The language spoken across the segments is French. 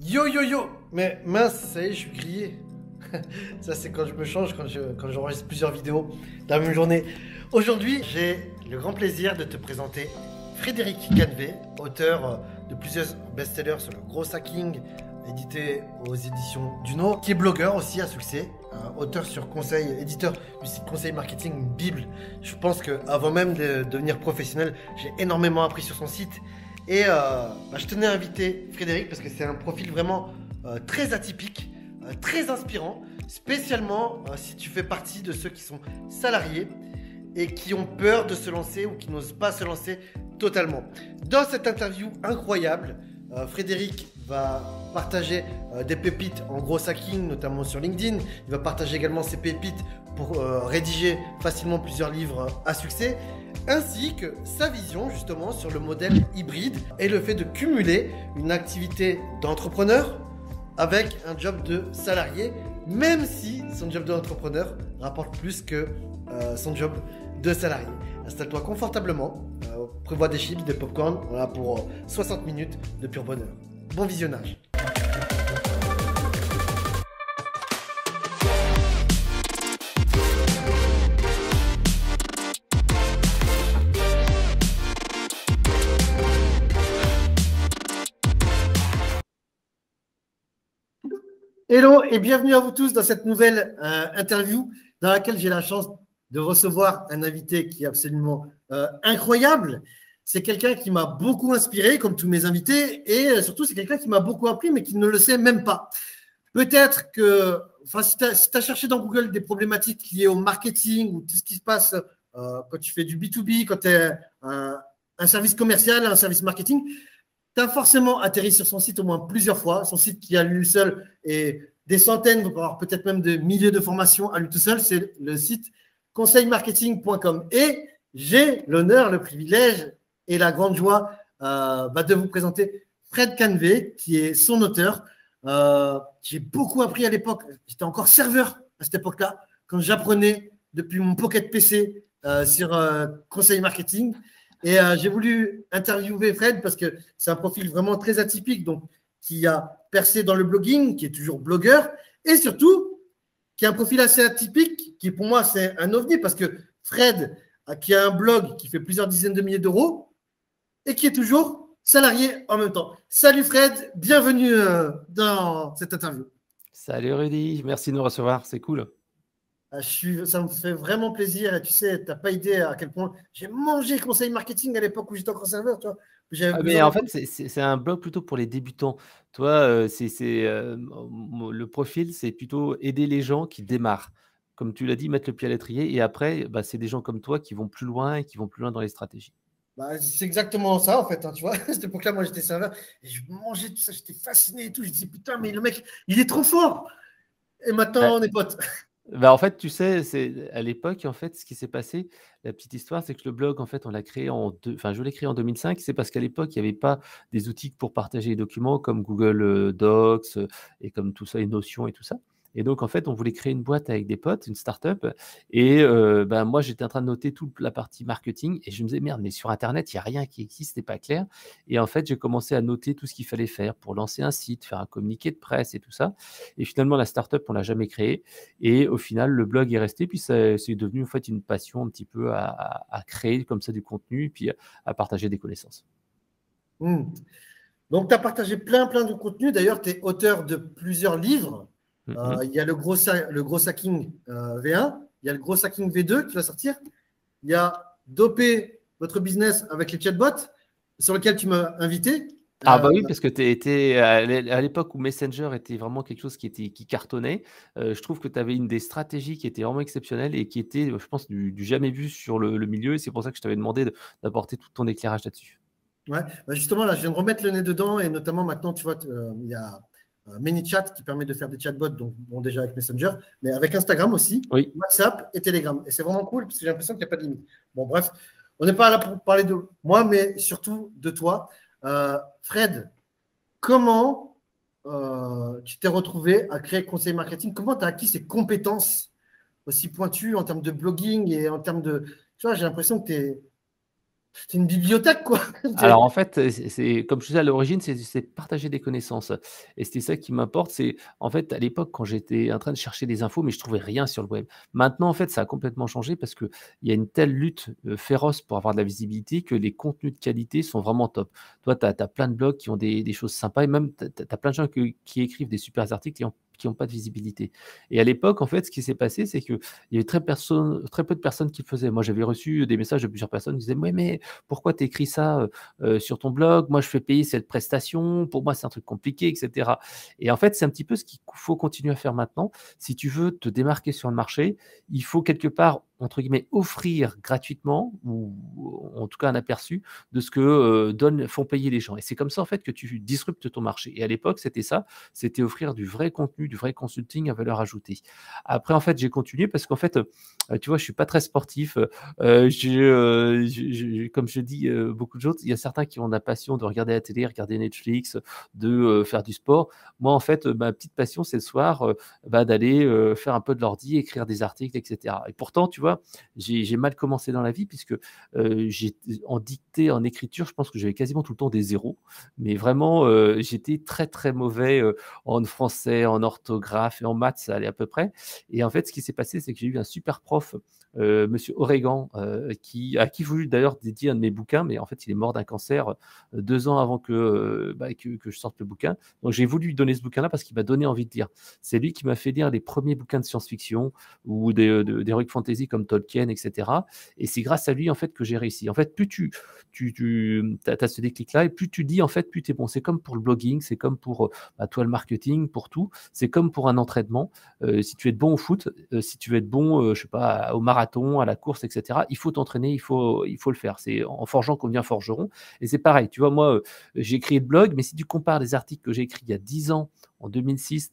Yo yo yo Mais mince, ça y est, je suis grillé. ça c'est quand je me change, quand j'enregistre je, quand plusieurs vidéos dans la même journée. Aujourd'hui, j'ai le grand plaisir de te présenter Frédéric Canvet, auteur de plusieurs best-sellers sur le gros hacking, édité aux éditions du Nord, qui est blogueur aussi à succès, hein, auteur sur conseil, éditeur du site Conseil Marketing Bible. Je pense que avant même de devenir professionnel, j'ai énormément appris sur son site et euh, bah, je tenais à inviter Frédéric parce que c'est un profil vraiment euh, très atypique, euh, très inspirant, spécialement si tu fais partie de ceux qui sont salariés et qui ont peur de se lancer ou qui n'osent pas se lancer totalement. Dans cette interview incroyable, Frédéric va partager des pépites en gros hacking, notamment sur LinkedIn. Il va partager également ses pépites pour rédiger facilement plusieurs livres à succès ainsi que sa vision justement sur le modèle hybride et le fait de cumuler une activité d'entrepreneur avec un job de salarié, même si son job d'entrepreneur rapporte plus que euh, son job de salarié. Installe-toi confortablement, euh, prévois des chips, des popcorn, voilà pour 60 euh, minutes de pur bonheur. Bon visionnage. Hello et bienvenue à vous tous dans cette nouvelle euh, interview dans laquelle j'ai la chance de recevoir un invité qui est absolument euh, incroyable. C'est quelqu'un qui m'a beaucoup inspiré, comme tous mes invités, et euh, surtout c'est quelqu'un qui m'a beaucoup appris, mais qui ne le sait même pas. Peut-être que, si tu as, cherché dans Google des problématiques liées au marketing ou tout ce qui se passe quand tu fais du B2B, quand tu es un service commercial, un service marketing, tu as forcément atterri sur son site au moins plusieurs fois. Son site qui a lu seul et des centaines, voire peut-être même des milliers de formations à lui tout seul, c'est le site conseilmarketing.com. Et j'ai l'honneur, le privilège et la grande joie euh, bah, de vous présenter Fred Canvey qui est son auteur. Euh, j'ai beaucoup appris à l'époque. J'étais encore serveur à cette époque-là, quand j'apprenais depuis mon pocket PC euh, sur Conseil Marketing. Et euh, j'ai voulu interviewer Fred parce que c'est un profil vraiment très atypique, donc qui a percé dans le blogging, qui est toujours blogueur, et surtout qui a un profil assez atypique, qui pour moi c'est un ovni parce que Fred, euh, qui a un blog qui fait plusieurs dizaines de milliers d'euros et qui est toujours salarié en même temps. Salut Fred, bienvenue euh, dans cette interview. Salut Rudy, merci de nous recevoir, c'est cool. Ah, ça me fait vraiment plaisir. Et tu sais, tu n'as pas idée à quel point j'ai mangé conseil marketing à l'époque où j'étais encore serveur. Ah, mais en fait, c'est un blog plutôt pour les débutants. Toi, euh, c'est euh, le profil, c'est plutôt aider les gens qui démarrent. Comme tu l'as dit, mettre le pied à l'étrier. Et après, bah, c'est des gens comme toi qui vont plus loin et qui vont plus loin dans les stratégies. Bah, c'est exactement ça en fait, hein, tu vois. À cette époque-là, moi j'étais serveur et je mangeais tout ça, j'étais fasciné et tout. Je disais putain, mais le mec, il est trop fort. Et maintenant, on est potes. Bah, en fait, tu sais, c'est à l'époque, en fait, ce qui s'est passé, la petite histoire, c'est que le blog, en fait, on l'a créé en enfin, je l'ai créé en 2005. C'est parce qu'à l'époque, il n'y avait pas des outils pour partager les documents comme Google euh, Docs euh, et comme tout ça, les notions et tout ça. Et donc, en fait, on voulait créer une boîte avec des potes, une start-up. Et euh, ben, moi, j'étais en train de noter toute la partie marketing et je me disais, merde, mais sur Internet, il n'y a rien qui existe, n'est pas clair. Et en fait, j'ai commencé à noter tout ce qu'il fallait faire pour lancer un site, faire un communiqué de presse et tout ça. Et finalement, la start-up, on l'a jamais créée. Et au final, le blog est resté. Puis, c'est devenu en fait une passion un petit peu à, créer comme ça du contenu et puis à, partager des connaissances. Mmh. Donc, tu as partagé plein, plein de contenu. D'ailleurs, tu es auteur de plusieurs livres. Mm-hmm. Euh, il y a le gros, le gros hacking euh, V1, il y a le gros hacking V2 qui va sortir. Il y a dopé votre business avec les chatbots sur lequel tu m'as invité. Ah bah oui, euh, parce que tu étais à l'époque où Messenger était vraiment quelque chose qui, était, qui cartonnait. je trouve que tu avais une des stratégies qui était vraiment exceptionnelle et qui était, je pense, du, jamais vu sur le, milieu. Et c'est pour ça que je t'avais demandé d'apporter tout ton éclairage là-dessus. Ouais, bah, justement, là, je viens de remettre le nez dedans et notamment maintenant, tu vois, il y a mini-chat qui permet de faire des chatbots, donc déjà avec Messenger, mais avec Instagram aussi, WhatsApp et Telegram. Et c'est vraiment cool parce que j'ai l'impression qu'il n'y a pas de limite. Bon bref, on n'est pas là pour parler de moi, mais surtout de toi. Euh, Fred, comment euh, tu t'es retrouvé à créer Conseil Marketing Comment tu as acquis ces compétences aussi pointues en termes de blogging et en termes de... Tu vois, j'ai l'impression que tu es c'est une bibliothèque, quoi. Alors en fait, c'est comme je disais à l'origine, c'est partager des connaissances. Et c'était ça qui m'importe. C'est en fait à l'époque quand j'étais en train de chercher des infos, mais je trouvais rien sur le web. Maintenant, en fait, ça a complètement changé parce qu'il y a une telle lutte euh, féroce pour avoir de la visibilité que les contenus de qualité sont vraiment top. Toi, tu as, plein de blogs qui ont des, choses sympas et même tu as, plein de gens qui, qui écrivent des super articles et qui n'ont pas de visibilité. Et à l'époque, en fait, ce qui s'est passé, c'est qu'il y avait très, très peu de personnes qui le faisaient. Moi, j'avais reçu des messages de plusieurs personnes qui disaient ouais, mais pourquoi tu écris ça euh, euh, sur ton blog Moi, je fais payer cette prestation. Pour moi, c'est un truc compliqué, etc. Et en fait, c'est un petit peu ce qu'il faut continuer à faire maintenant. Si tu veux te démarquer sur le marché, il faut quelque part entre guillemets, offrir gratuitement, ou en tout cas un aperçu, de ce que euh, font payer les gens. Et c'est comme ça, en fait, que tu disruptes ton marché. Et à l'époque, c'était ça, c'était offrir du vrai contenu, du vrai consulting à valeur ajoutée. Après, en fait, j'ai continué parce qu'en fait, euh, tu vois, je suis pas très sportif. Euh, je, comme je dis beaucoup de il y a certains qui ont la passion de regarder la télé, regarder Netflix, de faire du sport. Moi, en fait, ma petite passion, c'est le soir bah, d'aller faire un peu de l'ordi, écrire des articles, etc. Et pourtant, tu vois, j'ai mal commencé dans la vie puisque euh, j'ai en dictée, en écriture, je pense que j'avais quasiment tout le temps des zéros. Mais vraiment, euh, j'étais très très mauvais euh, en français, en orthographe et en maths, ça allait à peu près. Et en fait, ce qui s'est passé, c'est que j'ai eu un super prof euh, Monsieur Oregon, euh, qui, à qui je voulais d'ailleurs dédier un de mes bouquins, mais en fait, il est mort d'un cancer euh, deux ans avant bah, que, que, je sorte le bouquin. Donc, j'ai voulu lui donner ce bouquin-là parce qu'il m'a donné envie de lire. C'est lui qui m'a fait lire les premiers bouquins de science-fiction ou des, de, des fantasy comme Tolkien, etc. Et c'est grâce à lui, en fait, que j'ai réussi. En fait, plus tu, tu, tu as, ce déclic-là, et plus tu dis, en fait, plus tu es bon. C'est comme pour le blogging, c'est comme pour bah, toi, le marketing, pour tout. C'est comme pour un entraînement. si tu es bon au foot, si tu veux être bon, je sais pas, au marathon, à la course, etc. Il faut t'entraîner, il faut, il faut le faire. C'est en forgeant qu'on devient forgeron. Et c'est pareil, tu vois, moi, euh, j'ai écrit le blog, mais si tu compares les articles que j'ai écrits il y a 10 ans, en 2006,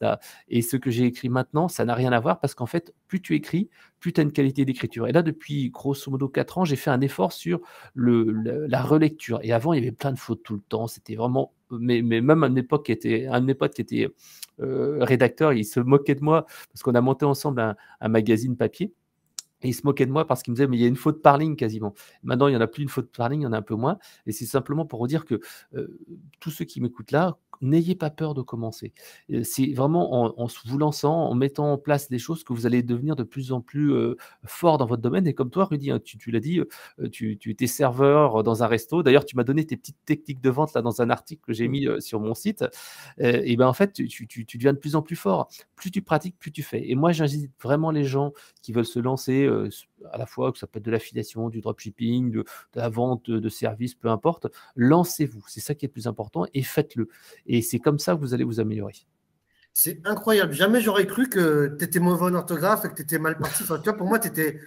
et ce que j'ai écrit maintenant, ça n'a rien à voir parce qu'en fait, plus tu écris, plus tu as une qualité d'écriture. Et là, depuis grosso modo 4 ans, j'ai fait un effort sur le, la relecture. Et avant, il y avait plein de fautes tout le temps. C'était vraiment mais, même à une époque qui était un de mes qui était euh, rédacteur, il se moquait de moi parce qu'on a monté ensemble un, un magazine papier. Et il se moquait de moi parce qu'il me disait, mais il y a une faute par ligne quasiment. Maintenant, il n'y en a plus une faute par ligne, il y en a un peu moins. Et c'est simplement pour vous dire que euh, tous ceux qui m'écoutent là, n'ayez pas peur de commencer. C'est vraiment en, vous lançant, en mettant en place des choses que vous allez devenir de plus en plus euh, fort dans votre domaine. Et comme toi, Rudy, hein, tu, l'as dit, euh, tu, étais serveur dans un resto. D'ailleurs, tu m'as donné tes petites techniques de vente là dans un article que j'ai mis sur mon site. et ben en fait, tu, tu, deviens de plus en plus fort. Plus tu pratiques, plus tu fais. Et moi, j'invite vraiment les gens qui veulent se lancer euh, à la fois, que ça peut être de l'affiliation, du dropshipping, de, la vente de services, peu importe, lancez-vous. C'est ça qui est le plus important et faites-le. Et c'est comme ça que vous allez vous améliorer. C'est incroyable. Jamais j'aurais cru que tu étais mauvais en orthographe que tu étais mal parti. pour moi, tu étais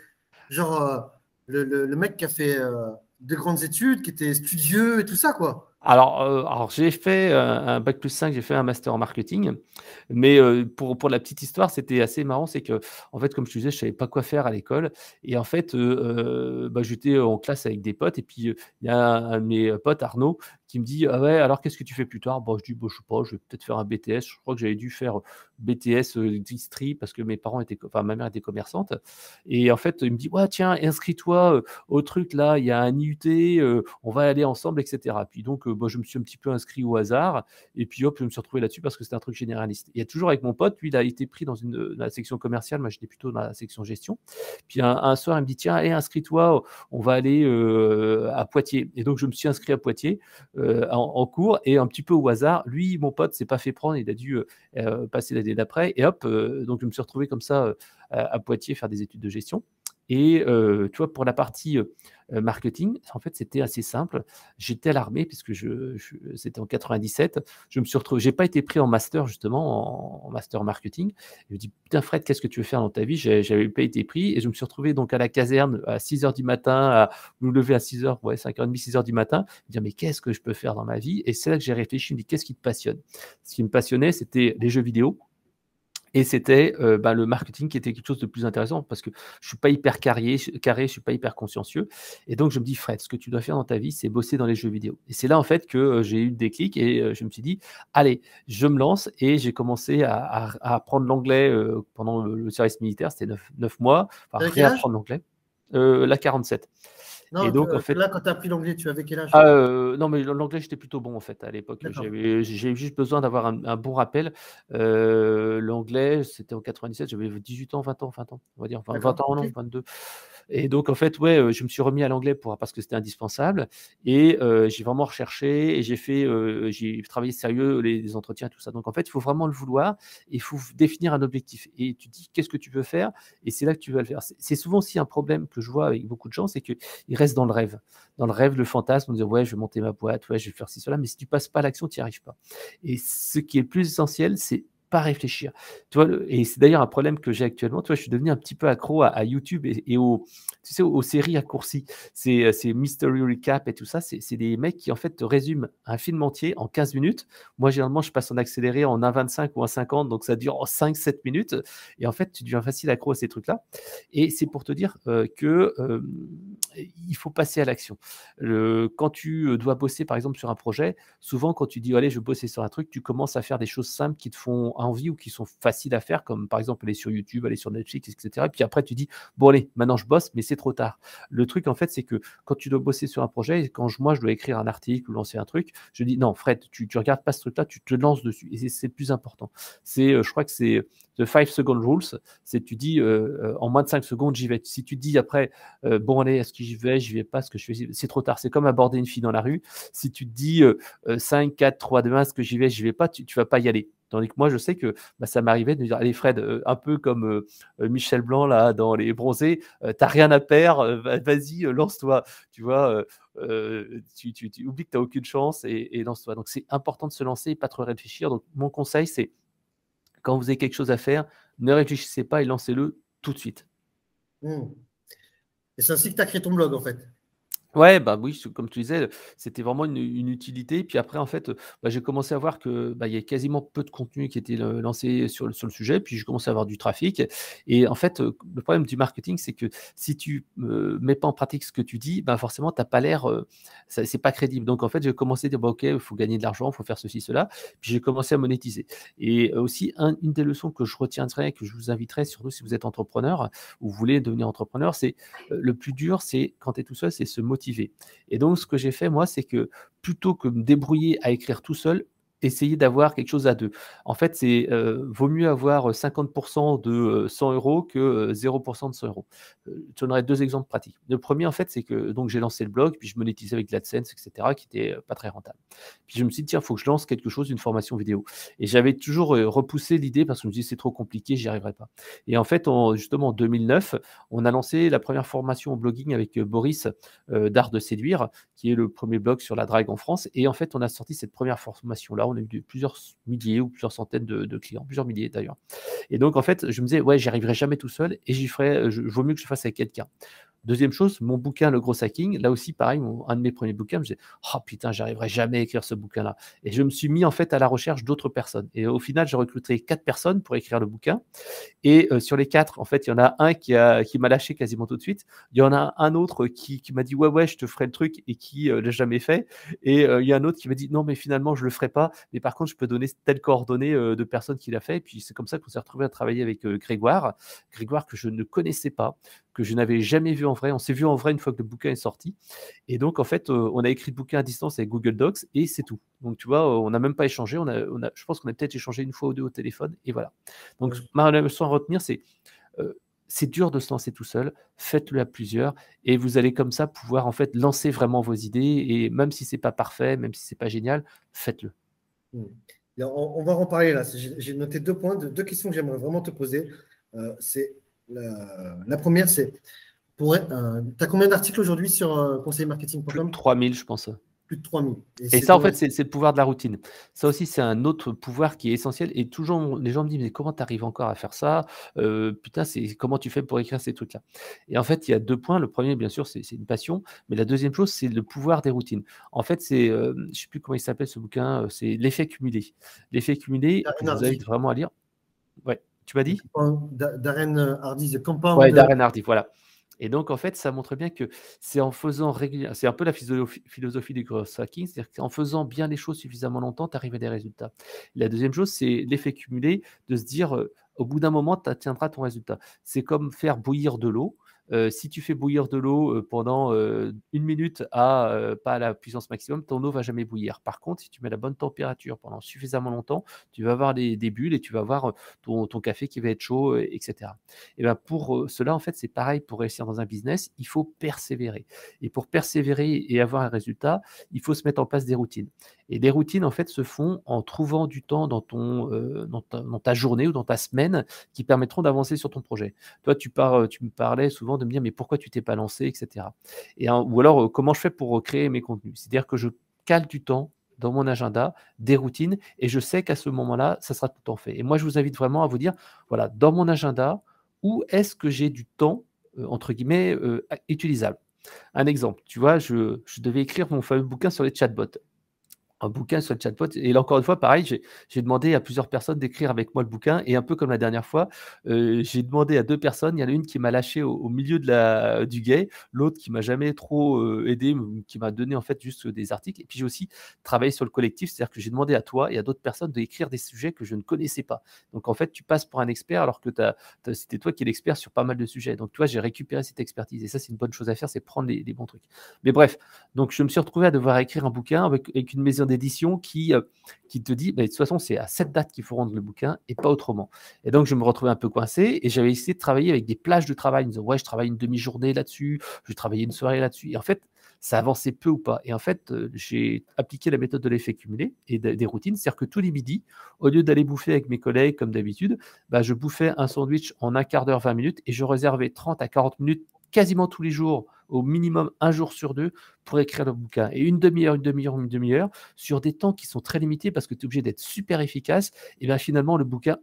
genre euh, le, mec qui a fait euh, de grandes études, qui était studieux et tout ça, quoi. Alors, euh, alors j'ai fait euh, un bac plus 5, j'ai fait un master en marketing, mais euh, pour, pour la petite histoire, c'était assez marrant, c'est que, en fait, comme je te disais, je ne savais pas quoi faire à l'école, et en fait, bah, j'étais en classe avec des potes, et puis il y a un de mes potes, Arnaud, qui me dit, ah ouais, alors qu'est-ce que tu fais plus tard bon, bah, Je dis, bon, bah, je sais pas, je vais peut-être faire un BTS, je crois que j'avais dû faire BTS distri parce que mes parents étaient, enfin, ma mère était commerçante, et en fait, il me dit, ouais, tiens, inscris-toi au truc là, il y a un IUT, on va aller ensemble, etc. Puis donc, je me suis un petit peu inscrit au hasard. Et puis, hop, je me suis retrouvé là-dessus parce que c'était un truc généraliste. Il y a toujours avec mon pote, lui, il a été pris dans, une, la section commerciale. Moi, j'étais plutôt dans la section gestion. Puis, un, soir, il me dit Tiens, allez, eh, inscris-toi, on va aller euh, à Poitiers. Et donc, je me suis inscrit à Poitiers euh, en, cours et un petit peu au hasard. Lui, mon pote, s'est pas fait prendre. Il a dû euh, passer l'année d'après. Et hop, donc, je me suis retrouvé comme ça à Poitiers faire des études de gestion. Et euh, tu vois, pour la partie euh, euh, marketing, en fait, c'était assez simple. J'étais à l'armée, puisque je, c'était en 97. Je me suis retrouvé, j'ai pas été pris en master, justement, en, master marketing. je me dis, putain, Fred, qu'est-ce que tu veux faire dans ta vie J'avais pas été pris. Et je me suis retrouvé donc à la caserne à 6 h du matin, à me lever à 6 h, ouais, 5h30, 6 h du matin. Je me dire, mais qu'est-ce que je peux faire dans ma vie Et c'est là que j'ai réfléchi. Je me dis, qu'est-ce qui te passionne Ce qui me passionnait, c'était les jeux vidéo et c'était euh, bah, le marketing qui était quelque chose de plus intéressant parce que je suis pas hyper carré, carré, je suis pas hyper consciencieux. Et donc je me dis, Fred, ce que tu dois faire dans ta vie, c'est bosser dans les jeux vidéo. Et c'est là en fait que euh, j'ai eu le déclic et euh, je me suis dit, allez, je me lance et j'ai commencé à, apprendre l'anglais pendant le service militaire, c'était 9, mois, enfin, réapprendre l'anglais. la 47. Non, et donc, là, quand tu as appris l'anglais, tu avais quel âge ah, euh, Non, mais l'anglais, j'étais plutôt bon, en fait, à l'époque. J'ai juste besoin d'avoir un, bon rappel. Euh, l'anglais, c'était en 97, j'avais 18 ans, 20 ans, 20 ans, on va dire. Enfin, 20 ans, non, 22. Et donc, en fait, ouais, euh, je me suis remis à l'anglais pour, parce que c'était indispensable. Et euh, j'ai vraiment recherché et j'ai fait, euh, j'ai travaillé sérieux les, entretiens entretiens, tout ça. Donc, en fait, il faut vraiment le vouloir et il faut définir un objectif. Et tu dis, qu'est-ce que tu veux faire Et c'est là que tu vas le faire. C'est souvent aussi un problème que je vois avec beaucoup de gens, c'est qu'ils restent dans le rêve. Dans le rêve, le fantasme, on dit, ouais, je vais monter ma boîte, ouais, je vais faire ci, cela. Mais si tu passes pas à l'action, tu n'y arrives pas. Et ce qui est le plus essentiel, c'est réfléchir. toi et c'est d'ailleurs un problème que j'ai actuellement. Tu vois, je suis devenu un petit peu accro à, YouTube et, et aux, tu sais, aux, séries raccourcies. C'est, euh, c'est Mystery Recap et tout ça. C'est, c'est des mecs qui, en fait, te résument un film entier en 15 minutes. Moi, généralement, je passe en accéléré en 1,25 ou 50 Donc, ça dure en 5-7 minutes. Et en fait, tu deviens facile accro à ces trucs-là. Et c'est pour te dire euh, que euh, il faut passer à l'action. Le, quand tu dois bosser, par exemple, sur un projet, souvent, quand tu dis, allez, je vais bosser sur un truc, tu commences à faire des choses simples qui te font envie ou qui sont faciles à faire, comme par exemple aller sur YouTube, aller sur Netflix, etc. puis après, tu dis, bon, allez, maintenant je bosse, mais c'est trop tard. Le truc, en fait, c'est que quand tu dois bosser sur un projet, quand moi, je dois écrire un article ou lancer un truc, je dis, non, Fred, tu, tu regardes pas ce truc-là, tu te lances dessus. Et c'est le plus important. C'est, euh, je crois que c'est The five Second Rules, c'est tu dis, euh, euh, en moins de 5 secondes, j'y vais. Si tu dis après, bon, allez, est-ce que j'y vais, j'y vais pas, ce que je fais, c'est trop tard. C'est comme aborder une fille dans la rue. Si tu te dis 5, 4, 3, 2, est-ce que j'y vais, j'y vais pas, tu, tu vas pas y aller. Tandis que moi, je sais que bah, ça m'arrivait de me dire Allez, Fred, euh, un peu comme euh, euh, Michel Blanc là, dans Les Bronzés, t'as rien à perdre, vas-y, lance-toi. Tu vois, tu, tu, oublies que t'as aucune chance et, lance-toi. Donc, c'est important de se lancer et pas trop réfléchir. Donc, mon conseil, c'est quand vous avez quelque chose à faire, ne réfléchissez pas et lancez-le tout de suite. Mmh. Et c'est ainsi que tu as créé ton blog, en fait. Ouais, bah oui, comme tu disais, c'était vraiment une, utilité. Puis après, en fait, bah, j'ai commencé à voir que bah, il y a quasiment peu de contenu qui était lancé sur, le sujet. Puis je commencé à avoir du trafic. Et en fait, le problème du marketing, c'est que si tu ne mets pas en pratique ce que tu dis, bah forcément, t'as pas l'air, c'est pas crédible. Donc en fait, j'ai commencé à dire, bah, ok, il faut gagner de l'argent, il faut faire ceci, cela. Puis j'ai commencé à monétiser. Et aussi, une des leçons que je retiendrai, que je vous inviterai, surtout si vous êtes entrepreneur ou vous voulez devenir entrepreneur, c'est le plus dur, c'est quand tu es tout seul, c'est se motiver et donc, ce que j'ai fait, moi, c'est que plutôt que me débrouiller à écrire tout seul, essayer d'avoir quelque chose à deux. En fait, c'est euh, vaut mieux avoir 50% euh, de 100 euh, euros que 0% de 100 euros. Je donnerai deux exemples pratiques. Le premier, en fait, c'est que donc j'ai lancé le blog, puis je monétisais avec l'AdSense, etc., qui n'était pas très rentable. Puis je me suis dit, tiens, il faut que je lance quelque chose, une formation vidéo. Et j'avais toujours repoussé l'idée parce que je me disais, c'est trop compliqué, j'y arriverai pas. Et en fait, justement, en 2009, on a lancé la première formation au blogging avec Boris d'Art de Séduire, qui est le premier blog sur la drague en France. Et en fait, on a sorti cette première formation-là on a eu plusieurs milliers ou plusieurs centaines de, clients, plusieurs milliers d'ailleurs. Et donc, en fait, je me disais, ouais, j'y arriverai jamais tout seul et j'y ferai, je, vaut mieux que je fasse avec quelqu'un. Deuxième chose, mon bouquin, Le Gros Hacking, là aussi, pareil, un de mes premiers bouquins, je me oh putain, j'arriverai jamais à écrire ce bouquin-là. Et je me suis mis en fait à la recherche d'autres personnes. Et au final, j'ai recruté quatre personnes pour écrire le bouquin. Et euh, sur les quatre, en fait, il y en a un qui, a, qui m'a lâché quasiment tout de suite. Il y en a un autre qui, qui m'a dit, ouais, ouais, je te ferai le truc et qui euh, l'a jamais fait. Et euh, il y a un autre qui m'a dit, non, mais finalement, je le ferai pas. Mais par contre, je peux donner telle coordonnée de personnes qui l'a fait. Et puis, c'est comme ça qu'on s'est retrouvé à travailler avec Grégoire. Grégoire que je ne connaissais pas que je n'avais jamais vu en vrai. On s'est vu en vrai une fois que le bouquin est sorti. Et donc, en fait, euh, on a écrit le bouquin à distance avec Google Docs et c'est tout. Donc, tu vois, euh, on n'a même pas échangé. On a, je pense qu'on a peut-être échangé une fois ou deux au téléphone et voilà. Donc, ma leçon à retenir, c'est euh, c'est dur de se lancer tout seul, faites-le à plusieurs et vous allez comme ça pouvoir en fait lancer vraiment vos idées et même si c'est pas parfait, même si c'est pas génial, faites-le. On, va en parler là. J'ai noté deux points, deux questions que j'aimerais vraiment te poser. c'est la, première, c'est pour. tu as combien d'articles aujourd'hui sur conseil euh, conseilmarketing.com 3000, je pense. Plus de 3000. Et, et ça, en fait, c'est le pouvoir de la routine. Ça aussi, c'est un autre pouvoir qui est essentiel. Et toujours, les gens me disent Mais comment tu arrives encore à faire ça euh, Putain, comment tu fais pour écrire ces trucs-là Et en fait, il y a deux points. Le premier, bien sûr, c'est une passion. Mais la deuxième chose, c'est le pouvoir des routines. En fait, c'est, euh, je ne sais plus comment il s'appelle ce bouquin, euh, c'est l'effet cumulé. L'effet cumulé, ah, vous invite vraiment à lire. Ouais, tu m'as dit Darren Hardy, The Oui, Darren Hardy, voilà. Et donc, en fait, ça montre bien que c'est en faisant régulièrement, c'est un peu la philosophie du growth hacking, c'est-à-dire qu'en faisant bien les choses suffisamment longtemps, tu arrives à des résultats. La deuxième chose, c'est l'effet cumulé de se dire, euh, au bout d'un moment, tu atteindras ton résultat. C'est comme faire bouillir de l'eau. Euh, si tu fais bouillir de l'eau euh, pendant euh, une minute à pas la puissance maximum, ton eau va jamais bouillir. Par contre, si tu mets la bonne température pendant suffisamment longtemps, tu vas avoir des, bulles et tu vas avoir ton, café qui va être chaud, etc. Et ben pour cela, en fait, c'est pareil pour réussir dans un business, il faut persévérer. Et pour persévérer et avoir un résultat, il faut se mettre en place des routines. Et des routines, en fait, se font en trouvant du temps dans, ton, dans ta, dans ta journée ou dans ta semaine qui permettront d'avancer sur ton projet. Toi, tu, tu me parlais souvent de me dire mais pourquoi tu t'es pas lancé, etc. Et, ou alors euh, comment je fais pour recréer euh, mes contenus. C'est-à-dire que je cale du temps dans mon agenda, des routines, et je sais qu'à ce moment-là, ça sera tout en fait. Et moi, je vous invite vraiment à vous dire, voilà, dans mon agenda, où est-ce que j'ai du temps, euh, entre guillemets, utilisable Un exemple, tu vois, je, je devais écrire mon fameux bouquin sur les chatbots un bouquin sur le chatbot. Et là, encore une fois, pareil, j'ai demandé à plusieurs personnes d'écrire avec moi le bouquin. Et un peu comme la dernière fois, euh, j'ai demandé à deux personnes. Il y en a une qui m'a lâché au, milieu de la, du gay, l'autre qui m'a jamais trop euh, aidé, qui m'a donné en fait juste des articles. Et puis j'ai aussi travaillé sur le collectif, c'est-à-dire que j'ai demandé à toi et à d'autres personnes d'écrire des sujets que je ne connaissais pas. Donc en fait, tu passes pour un expert alors que c'était toi qui es l'expert sur pas mal de sujets. Donc toi, j'ai récupéré cette expertise. Et ça, c'est une bonne chose à faire, c'est prendre les, bons trucs. Mais bref, donc je me suis retrouvé à devoir écrire un bouquin avec, une maison Édition qui, euh, qui te dit, de toute façon, c'est à cette date qu'il faut rendre le bouquin et pas autrement. Et donc, je me retrouvais un peu coincé et j'avais essayé de travailler avec des plages de travail. ouais, je travaille une demi-journée là-dessus, je travaillais une soirée là-dessus. Et en fait, ça avançait peu ou pas. Et en fait, euh, j'ai appliqué la méthode de l'effet cumulé et des routines. C'est-à-dire que tous les midis, au lieu d'aller bouffer avec mes collègues comme d'habitude, bah, je bouffais un sandwich en un quart d'heure, 20 minutes et je réservais 30 à 40 minutes quasiment tous les jours au minimum un jour sur deux pour écrire le bouquin. Et une demi-heure, une demi-heure, une demi-heure, sur des temps qui sont très limités parce que tu es obligé d'être super efficace, et bien finalement, le bouquin,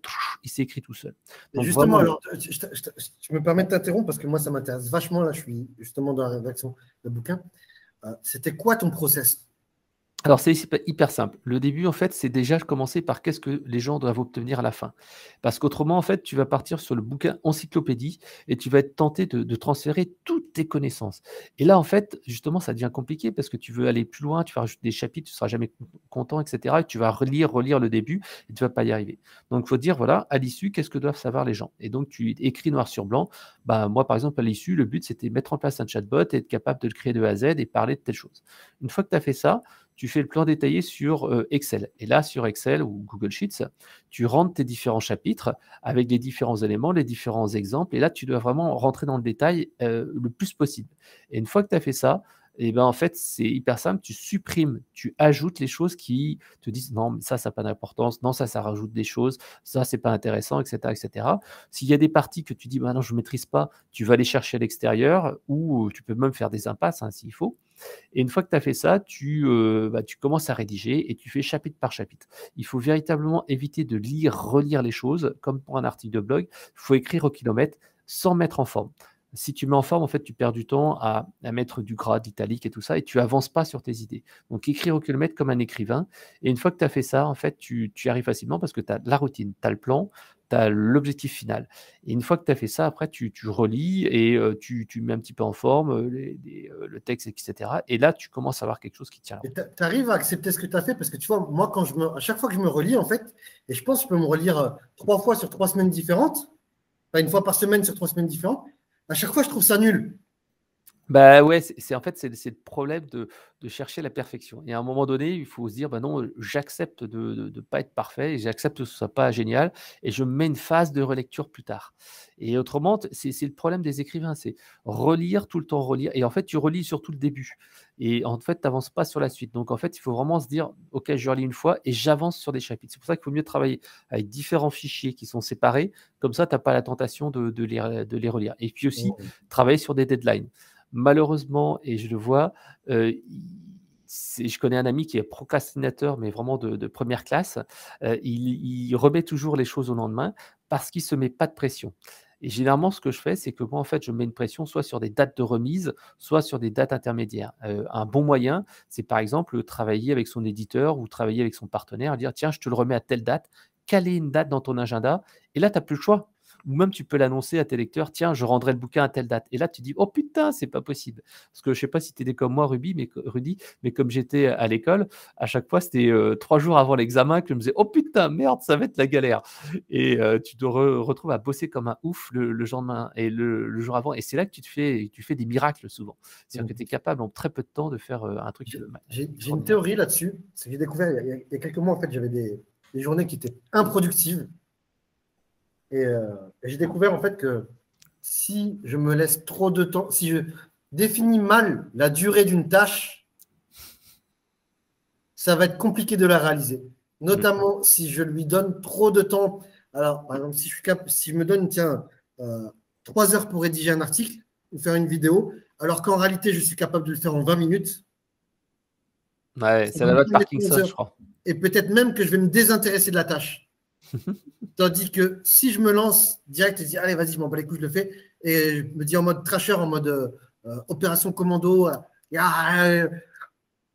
il s'est écrit tout seul. justement, alors, je, me permets de t'interrompre parce que moi, ça m'intéresse vachement. Là, je suis justement dans la rédaction de bouquin. Euh, c'était quoi ton process alors, c'est hyper simple. Le début, en fait, c'est déjà commencer par qu'est-ce que les gens doivent obtenir à la fin. Parce qu'autrement, en fait, tu vas partir sur le bouquin encyclopédie et tu vas être tenté de, transférer toutes tes connaissances. Et là, en fait, justement, ça devient compliqué parce que tu veux aller plus loin, tu vas rajouter des chapitres, tu ne seras jamais content, etc. Et tu vas relire, relire le début et tu ne vas pas y arriver. Donc, il faut dire, voilà, à l'issue, qu'est-ce que doivent savoir les gens Et donc, tu écris noir sur blanc. Bah, moi, par exemple, à l'issue, le but, c'était mettre en place un chatbot et être capable de le créer de A à Z et parler de telle choses. Une fois que tu as fait ça, tu fais le plan détaillé sur euh, Excel. Et là, sur Excel ou Google Sheets, tu rentres tes différents chapitres avec les différents éléments, les différents exemples. Et là, tu dois vraiment rentrer dans le détail euh, le plus possible. Et une fois que tu as fait ça, et eh ben en fait, c'est hyper simple. Tu supprimes, tu ajoutes les choses qui te disent non, ça, ça n'a pas d'importance. Non, ça, ça rajoute des choses. Ça, c'est pas intéressant, etc., etc. S'il y a des parties que tu dis, bah non, je ne maîtrise pas, tu vas les chercher à l'extérieur ou tu peux même faire des impasses hein, s'il faut. Et une fois que tu as fait ça, euh, bah, tu, commences à rédiger et tu fais chapitre par chapitre. Il faut véritablement éviter de lire, relire les choses, comme pour un article de blog. Il faut écrire au kilomètre sans mettre en forme. Si tu mets en forme, en fait, tu perds du temps à, mettre du gras, d'italique et tout ça, et tu avances pas sur tes idées. Donc, écrire au kilomètre comme un écrivain. Et une fois que tu as fait ça, en fait, tu, tu y arrives facilement parce que tu as la routine, tu as le plan, tu l'objectif final. Et une fois que tu as fait ça, après, tu, relis et euh, tu, mets un petit peu en forme euh, euh, le texte, etc. Et là, tu commences à avoir quelque chose qui tient. Tu arrives à accepter ce que tu as fait parce que tu vois, moi, quand je me, à chaque fois que je me relis, en fait, et je pense que je peux me relire trois fois sur trois semaines différentes, pas une fois par semaine sur trois semaines différentes, à chaque fois, je trouve ça nul. Bah ouais, c'est en fait c'est le problème de, chercher la perfection. Et à un moment donné, il faut se dire, bah non, j'accepte de ne pas être parfait, j'accepte que ce soit pas génial, et je mets une phase de relecture plus tard. Et autrement, c'est le problème des écrivains, c'est relire tout le temps, relire. Et en fait, tu relis surtout le début. Et en fait, tu n'avances pas sur la suite. Donc en fait, il faut vraiment se dire, ok, je relis une fois et j'avance sur des chapitres. C'est pour ça qu'il vaut mieux travailler avec différents fichiers qui sont séparés. Comme ça, tu n'as pas la tentation de, de les relire. Et puis aussi, mmh. travailler sur des deadlines malheureusement, et je le vois, euh, je connais un ami qui est procrastinateur, mais vraiment de, première classe. Euh, il, remet toujours les choses au lendemain parce qu'il ne se met pas de pression. Et généralement, ce que je fais, c'est que moi, en fait, je mets une pression soit sur des dates de remise, soit sur des dates intermédiaires. Euh, un bon moyen, c'est par exemple travailler avec son éditeur ou travailler avec son partenaire, dire tiens, je te le remets à telle date, caler une date dans ton agenda, et là, tu n'as plus le choix ou même tu peux l'annoncer à tes lecteurs, tiens, je rendrai le bouquin à telle date. Et là, tu dis, oh putain, c'est pas possible. Parce que je sais pas si tu étais comme moi, Ruby, mais, Rudy, mais comme j'étais à l'école, à chaque fois, c'était euh, trois jours avant l'examen que je me disais, oh putain, merde, ça va être la galère. Et euh, tu te retrouves à bosser comme un ouf le, jour et le, jour avant. Et c'est là que tu te fais, tu fais des miracles souvent. C'est-à-dire que mmh. tu es capable en très peu de temps de faire euh, un truc. J'ai une théorie là-dessus. C'est que j'ai découvert il y, a, quelques mois, en fait, j'avais des, des journées qui étaient improductives euh, et, j'ai découvert en fait que si je me laisse trop de temps, si je définis mal la durée d'une tâche, ça va être compliqué de la réaliser. Notamment si je lui donne trop de temps. Alors, par exemple, si je, si je me donne, tiens, euh, heures pour rédiger un article ou faire une vidéo, alors qu'en réalité, je suis capable de le faire en 20 minutes. Ouais, c'est la loi de je crois. Et peut-être même que je vais me désintéresser de la tâche. Tandis que si je me lance direct et dis allez vas-y je m'en bats les je le fais et je me dis en mode trasher en mode euh, opération commando euh, ah, euh,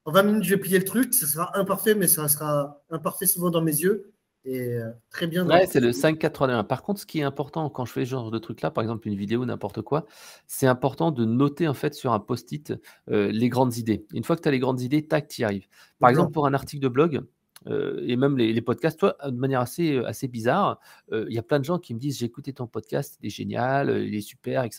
en 20 minutes je vais plier le truc ça sera imparfait mais ça sera imparfait souvent dans mes yeux et très bien ouais c'est le 5 4 3 1 par contre ce qui est important quand je fais ce genre de truc là par exemple une vidéo n'importe quoi c'est important de noter en fait sur un post-it les grandes idées une fois que tu as les grandes idées tac tu y arrives par exemple pour un article de blog euh, et même les, podcasts, toi, de manière assez, euh, assez bizarre, il euh, y a plein de gens qui me disent j'ai écouté ton podcast, il est génial, il est super. Et,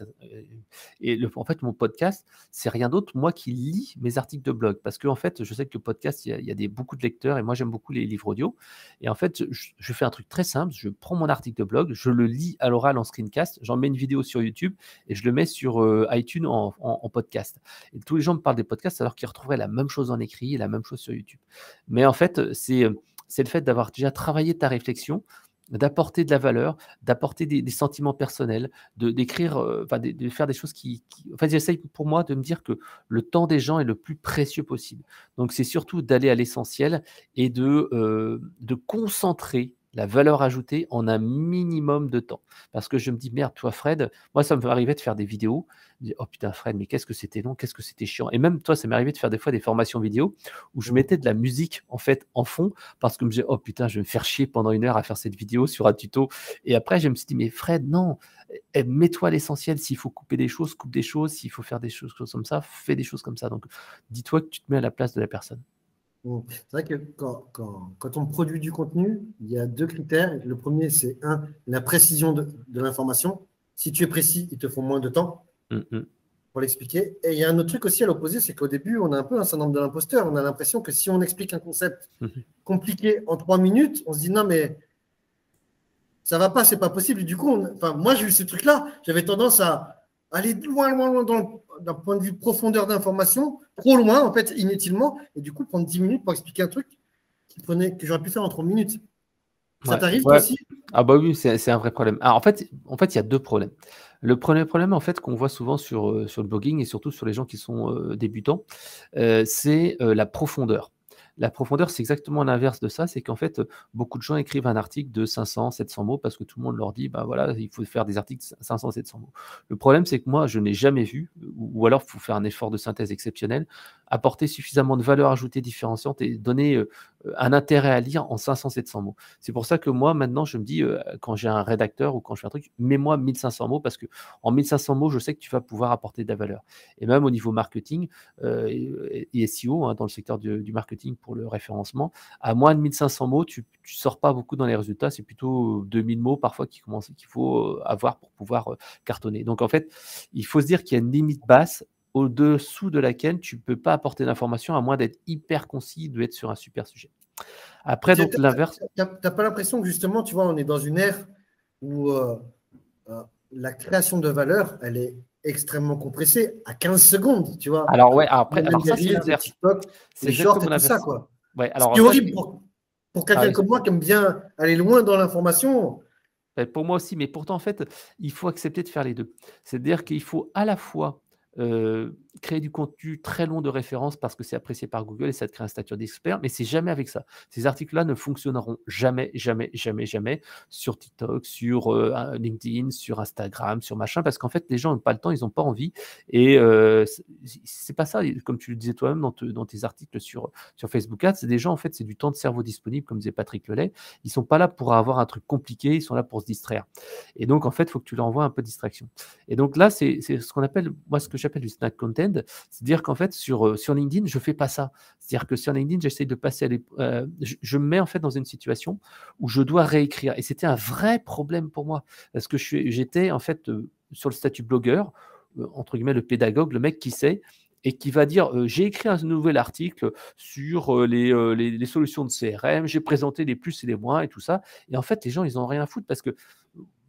et le, en fait, mon podcast, c'est rien d'autre, moi qui lis mes articles de blog. Parce que, en fait, je sais que le podcast, il y a, des, beaucoup de lecteurs et moi, j'aime beaucoup les livres audio. Et en fait, je, fais un truc très simple je prends mon article de blog, je le lis à l'oral en screencast, j'en mets une vidéo sur YouTube et je le mets sur iTunes en, podcast. Et tous les gens me parlent des podcasts alors qu'ils retrouveraient la même chose en écrit et la même chose sur YouTube. Mais en fait, c'est euh, c'est le fait d'avoir déjà travaillé ta réflexion, d'apporter de la valeur, d'apporter des, sentiments personnels, de d'écrire, euh, enfin, de, faire des choses qui, en Enfin, j'essaye pour moi de me dire que le temps des gens est le plus précieux possible. Donc, c'est surtout d'aller à l'essentiel et de, euh, de concentrer la valeur ajoutée en un minimum de temps. Parce que je me dis, merde, toi Fred, moi ça me arriver de faire des vidéos, oh putain Fred, mais qu'est-ce que c'était long, qu'est-ce que c'était chiant. Et même toi, ça m'est arrivé de faire des fois des formations vidéo où je mmh. mettais de la musique en fait en fond parce que je me disais, oh putain, je vais me faire chier pendant une heure à faire cette vidéo sur un tuto. Et après, je me suis dit, mais Fred, non, eh, eh, mets-toi l'essentiel. S'il faut couper des choses, coupe des choses. S'il faut faire des choses comme ça, fais des choses comme ça. Donc dis-toi que tu te mets à la place de la personne. C'est vrai que quand, on produit du contenu, il y a deux critères. Le premier, c'est un, la précision de, l'information. Si tu es précis, ils te font moins de temps mm-hmm. pour l'expliquer. Et il y a un autre truc aussi à l'opposé, c'est qu'au début, on a un peu un syndrome de l'imposteur. On a l'impression que si on explique un concept mm-hmm. compliqué en trois minutes, on se dit non, mais ça ne va pas, c'est pas possible. du coup, moi, j'ai eu ce truc-là. J'avais tendance à, aller loin, loin, loin d'un point de vue profondeur d'information, trop loin, en fait, inutilement, et du coup, prendre 10 minutes pour expliquer un truc qui prenait, que j'aurais pu faire en 3 minutes. Ça t'arrive aussi Ah bah oui, c'est un vrai problème. Alors ah, en fait, en fait, il y a deux problèmes. Le premier problème, en fait, qu'on voit souvent sur, euh, sur le blogging et surtout sur les gens qui sont euh, débutants, euh, c'est la profondeur. La profondeur, c'est exactement l'inverse de ça. C'est qu'en fait, beaucoup de gens écrivent un article de 500, 700 mots parce que tout le monde leur dit, bah voilà, il faut faire des articles de 500, 700 mots. Le problème, c'est que moi, je n'ai jamais vu, ou alors il faut faire un effort de synthèse exceptionnel, apporter suffisamment de valeur ajoutée différenciante et donner euh, un intérêt à lire en 500-700 mots. C'est pour ça que moi, maintenant, je me dis, euh, quand j'ai un rédacteur ou quand je fais un truc, mets-moi 1500 mots parce que en 1500 mots, je sais que tu vas pouvoir apporter de la valeur. Et même au niveau marketing euh, et, SEO, hein, dans le secteur du, marketing pour le référencement, à moins de 1500 mots, tu ne sors pas beaucoup dans les résultats. C'est plutôt 2000 mots parfois qu'il faut avoir pour pouvoir cartonner. Donc en fait, il faut se dire qu'il y a une limite basse au-dessous de laquelle tu ne peux pas apporter d'informations à moins d'être hyper concis, d'être sur un super sujet. Après, donc l'inverse. Tu n'as pas l'impression que justement, tu vois, on est dans une ère où euh, euh, la création de valeur, elle est extrêmement compressée à 15 secondes, tu vois. Alors, ouais, après, alors c'est l'inverse. C'est tout ça, quoi. Ouais, alors, horrible pour, quelqu'un ah, comme moi qui aime bien aller loin dans l'information. Ben, pour moi aussi, mais pourtant, en fait, il faut accepter de faire les deux. C'est-à-dire qu'il faut à la fois 呃。créer du contenu très long de référence parce que c'est apprécié par Google et ça te crée un statut d'expert, mais c'est jamais avec ça. Ces articles-là ne fonctionneront jamais, jamais, jamais, jamais sur TikTok, sur euh, LinkedIn, sur Instagram, sur machin, parce qu'en fait, les gens n'ont pas le temps, ils n'ont pas envie. Et euh, c'est pas ça, comme tu le disais toi-même dans, tes articles sur, sur Facebook Ads, c'est des gens, en fait, c'est du temps de cerveau disponible, comme disait Patrick Lelay. Ils sont pas là pour avoir un truc compliqué, ils sont là pour se distraire. Et donc, en fait, il faut que tu leur envoies un peu de distraction. Et donc là, c'est ce qu'on appelle, moi, ce que j'appelle du snack content c'est-à-dire qu'en fait, sur, euh, sur LinkedIn, je fais pas ça. C'est-à-dire que sur LinkedIn, j'essaie de passer euh, je, me mets en fait dans une situation où je dois réécrire. Et c'était un vrai problème pour moi. Parce que j'étais en fait euh, sur le statut blogueur, entre guillemets, le pédagogue, le mec qui sait et qui va dire j'ai écrit un nouvel article sur les, solutions de CRM, j'ai présenté les plus et les moins et tout ça. Et en fait, les gens, ils n'ont rien à foutre parce que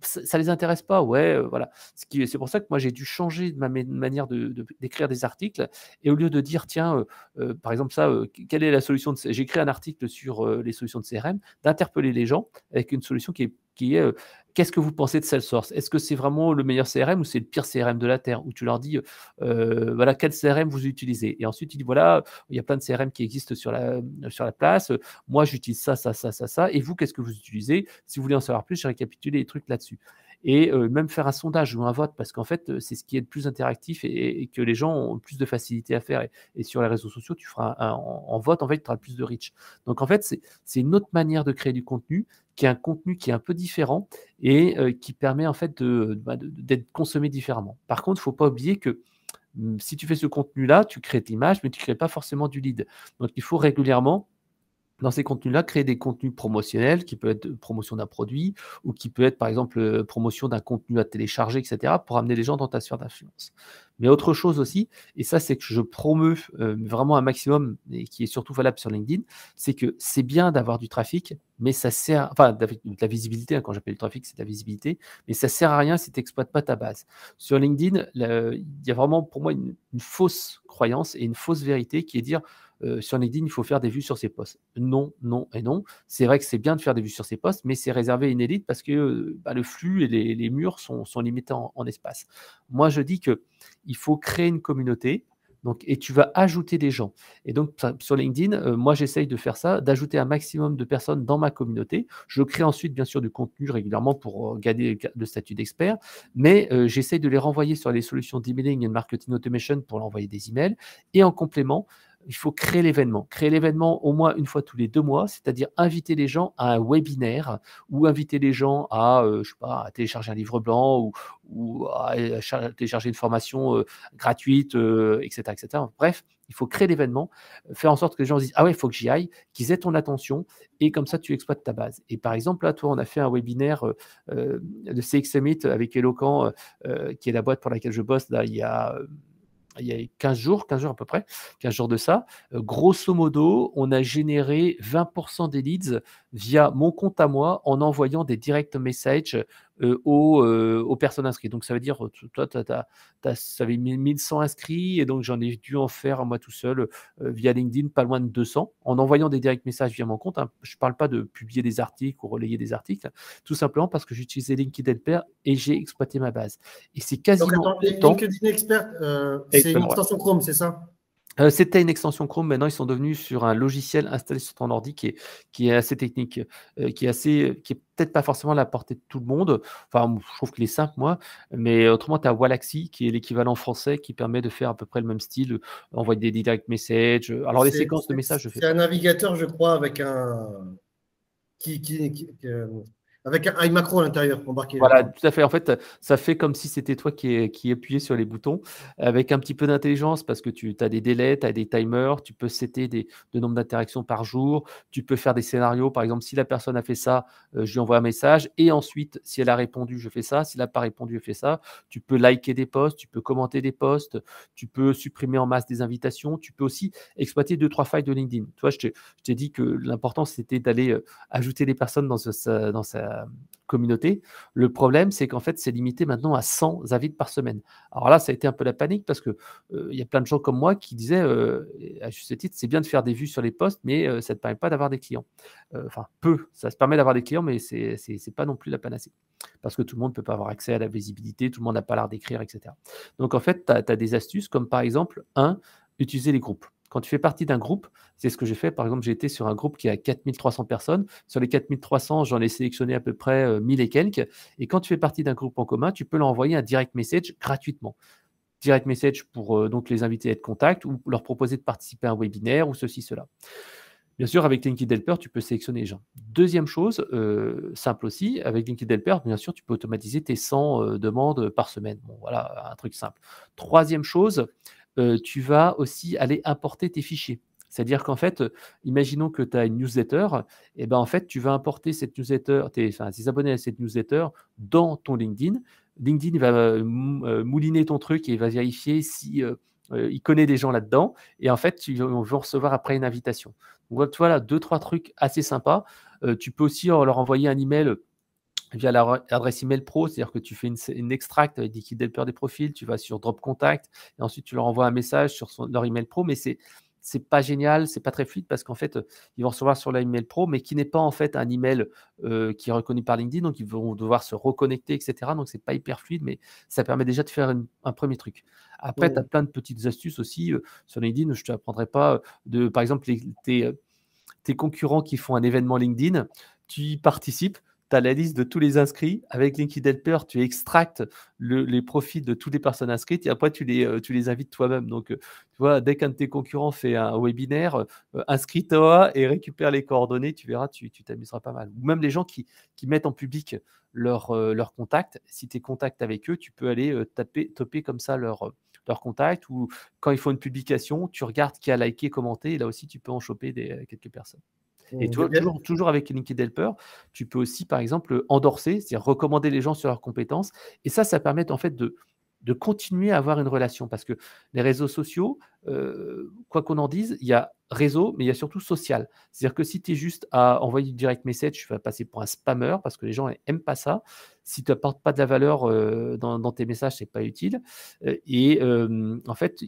ça, les intéresse pas. Ouais, euh, voilà. C'est pour ça que moi, j'ai dû changer ma manière d'écrire de, d'écrire des articles. Et au lieu de dire, tiens, euh, euh, par exemple, ça, quelle est la solution J'ai j'écris un article sur les solutions de CRM, d'interpeller les gens avec une solution qui est qui est euh, qu'est-ce que vous pensez de Salesforce Est-ce que c'est vraiment le meilleur CRM ou c'est le pire CRM de la Terre Où tu leur dis, euh, voilà, quel CRM vous utilisez Et ensuite, il disent, voilà, il y a plein de CRM qui existent sur la, sur la place. Moi, j'utilise ça, ça, ça, ça, ça. Et vous, qu'est-ce que vous utilisez Si vous voulez en savoir plus, j'ai récapitulé les trucs là-dessus et euh, même faire un sondage ou un vote, parce qu'en fait, c'est ce qui est le plus interactif et, que les gens ont plus de facilité à faire. Et, sur les réseaux sociaux, tu feras un, en vote, en fait, tu auras plus de reach. Donc en fait, c'est une autre manière de créer du contenu qui est un contenu qui est un peu différent et euh, qui permet en fait bah, d'être consommé différemment. Par contre, il ne faut pas oublier que hmm, si tu fais ce contenu-là, tu crées de l'image, mais tu ne crées pas forcément du lead. Donc il faut régulièrement dans ces contenus-là, créer des contenus promotionnels, qui peut être promotion d'un produit, ou qui peut être par exemple euh, promotion d'un contenu à télécharger, etc., pour amener les gens dans ta sphère d'influence. Mais autre chose aussi, et ça c'est que je promeux euh, vraiment un maximum, et qui est surtout valable sur LinkedIn, c'est que c'est bien d'avoir du trafic, mais ça sert, enfin de la visibilité, hein, quand j'appelle le trafic c'est de la visibilité, mais ça sert à rien si tu n'exploites pas ta base. Sur LinkedIn, il y a vraiment pour moi une, une fausse croyance et une fausse vérité qui est dire euh, sur LinkedIn, il faut faire des vues sur ses postes Non, non et non. C'est vrai que c'est bien de faire des vues sur ses postes mais c'est réservé à une élite parce que euh, bah, le flux et les, murs sont, limités en, espace. Moi, je dis que il faut créer une communauté. Donc, et tu vas ajouter des gens. Et donc, sur LinkedIn, euh, moi, j'essaye de faire ça, d'ajouter un maximum de personnes dans ma communauté. Je crée ensuite, bien sûr, du contenu régulièrement pour gagner le statut d'expert, mais j'essaye de les renvoyer sur les solutions d'emailing et de marketing automation pour leur envoyer des emails. Et en complément, il faut créer l'événement. Créer l'événement au moins une fois tous les deux mois, c'est-à-dire inviter les gens à un webinaire ou inviter les gens à, euh, je pas, télécharger un livre blanc ou, à télécharger une formation euh, gratuite, etc., euh, etc. Bref, il faut créer l'événement, faire en sorte que les gens disent Ah ouais, il faut que j'y aille, qu'ils aient ton attention, et comme ça, tu exploites ta base. Et par exemple, là, toi, on a fait un webinaire de CX Summit avec Eloquent, qui est la boîte pour laquelle je bosse, là, il y a il y a 15 jours, 15 jours à peu près, 15 jours de ça, euh, grosso modo, on a généré 20% des leads via mon compte à moi en envoyant des direct messages euh, euh, aux, personnes inscrites. Donc ça veut dire, toi, tu avais 1100 inscrits et donc j'en ai dû en faire moi tout seul euh, via LinkedIn pas loin de 200 en envoyant des directs messages via mon compte. Hein. Je ne parle pas de publier des articles ou relayer des articles, tout simplement parce que j'utilisais LinkedIn Expert et j'ai exploité ma base. Et c'est quasiment. Donc, LinkedIn Expert, c'est une extension Chrome, c'est ça euh, c'était une extension Chrome, maintenant ils sont devenus sur un logiciel installé sur ton ordi qui est, assez technique, euh, qui est assez, qui est peut-être pas forcément à la portée de tout le monde. Enfin, je trouve qu'il est simple, moi. Mais autrement, tu as Walaxy, qui est l'équivalent français, qui permet de faire à peu près le même style, envoyer des direct messages. Alors, les séquences de messages, fais. C'est un navigateur, je crois, avec un. Euh, avec un iMacro macro à l'intérieur embarqué. Voilà, tout à fait. En fait, ça fait comme si c'était toi qui, qui appuyais sur les boutons avec un petit peu d'intelligence parce que tu as des délais, tu as des timers, tu peux setter des, de nombre d'interactions par jour, tu peux faire des scénarios. Par exemple, si la personne a fait ça, euh, je lui envoie un message et ensuite, si elle a répondu, je fais ça. Si elle n'a pas répondu, je fais ça. Tu peux liker des posts, tu peux commenter des posts, tu peux supprimer en masse des invitations, tu peux aussi exploiter deux, trois failles de LinkedIn. Tu vois, je t'ai dit que l'important, c'était d'aller euh, ajouter des personnes dans, ce, dans sa euh, communauté. Le problème, c'est qu'en fait, c'est limité maintenant à 100 avis par semaine. Alors là, ça a été un peu la panique parce que euh, il y a plein de gens comme moi qui disaient, euh, à juste titre, c'est bien de faire des vues sur les postes mais ça ne te permet pas d'avoir des clients. Enfin, peu, ça se permet d'avoir des clients, mais c'est n'est pas non plus la panacée. Parce que tout le monde ne peut pas avoir accès à la visibilité, tout le monde n'a pas l'art d'écrire, etc. Donc en fait, tu as, as, des astuces comme par exemple, un, utiliser les groupes. Quand tu fais partie d'un groupe, c'est ce que j'ai fait. Par exemple, j'ai été sur un groupe qui a 4300 personnes. Sur les 4300, j'en ai sélectionné à peu près 1000 euh, et quelques. Et quand tu fais partie d'un groupe en commun, tu peux leur envoyer un direct message gratuitement. Direct message pour euh, donc les inviter à être contact ou leur proposer de participer à un webinaire ou ceci, cela. Bien sûr, avec LinkedIn Helper, tu peux sélectionner les gens. Deuxième chose, euh, simple aussi, avec LinkedIn Helper, bien sûr, tu peux automatiser tes 100 demandes par semaine. Bon, voilà, un truc simple. Troisième chose, euh, tu vas aussi aller importer tes fichiers. C'est-à-dire qu'en fait, euh, imaginons que tu as une newsletter, et eh ben en fait, tu vas importer cette newsletter, tes, abonnés à cette newsletter dans ton LinkedIn. LinkedIn va euh, mouliner ton truc et va vérifier si il connaît des gens là-dedans. Et en fait, ils vont recevoir après une invitation. Donc voilà, deux, trois trucs assez sympas. tu peux aussi leur envoyer un email via l'adresse email pro, c'est-à-dire que tu fais une, une extract avec des kits des profils, tu vas sur Drop Contact et ensuite tu leur envoies un message sur leur email pro, mais c'est c'est pas génial, c'est pas très fluide parce qu'en fait, ils vont recevoir sur l'email pro, mais qui n'est pas en fait un email euh, qui est reconnu par LinkedIn, donc ils vont devoir se reconnecter, etc. Donc c'est pas hyper fluide, mais ça permet déjà de faire un premier truc. Après, tu as plein de petites astuces aussi euh, sur LinkedIn. Je te apprendrai pas euh, de, par exemple, tes, tes concurrents qui font un événement LinkedIn, tu y participes tu as la liste de tous les inscrits. Avec LinkedIn Helper, tu extractes les profits de toutes les personnes inscrites et après, tu les, euh, tu les invites toi-même. Donc, euh, tu vois, dès qu'un de tes concurrents fait un webinaire, euh, inscris-toi et récupère les coordonnées. Tu verras, tu t'amuseras pas mal. Ou même les gens qui, mettent en public leurs contacts. Si tu es contact avec eux, tu peux aller taper, toper comme ça leurs leur contact ou quand ils font une publication, tu regardes qui a liké, commenté, et là aussi tu peux en choper des, quelques personnes. Et mmh. toujours, avec LinkedIn Helper, tu peux aussi, par exemple, endorser, c'est-à-dire recommander les gens sur leurs compétences. Et ça, ça permet en fait de, de continuer à avoir une relation. Parce que les réseaux sociaux, euh, quoi qu'on en dise, il y a réseau, mais il y a surtout social. C'est-à-dire que si tu es juste à envoyer du direct message, tu vas passer pour un spammer parce que les gens n'aiment pas ça. Si tu n'apportes pas de la valeur euh, dans, tes messages, ce n'est pas utile. Euh, et en fait,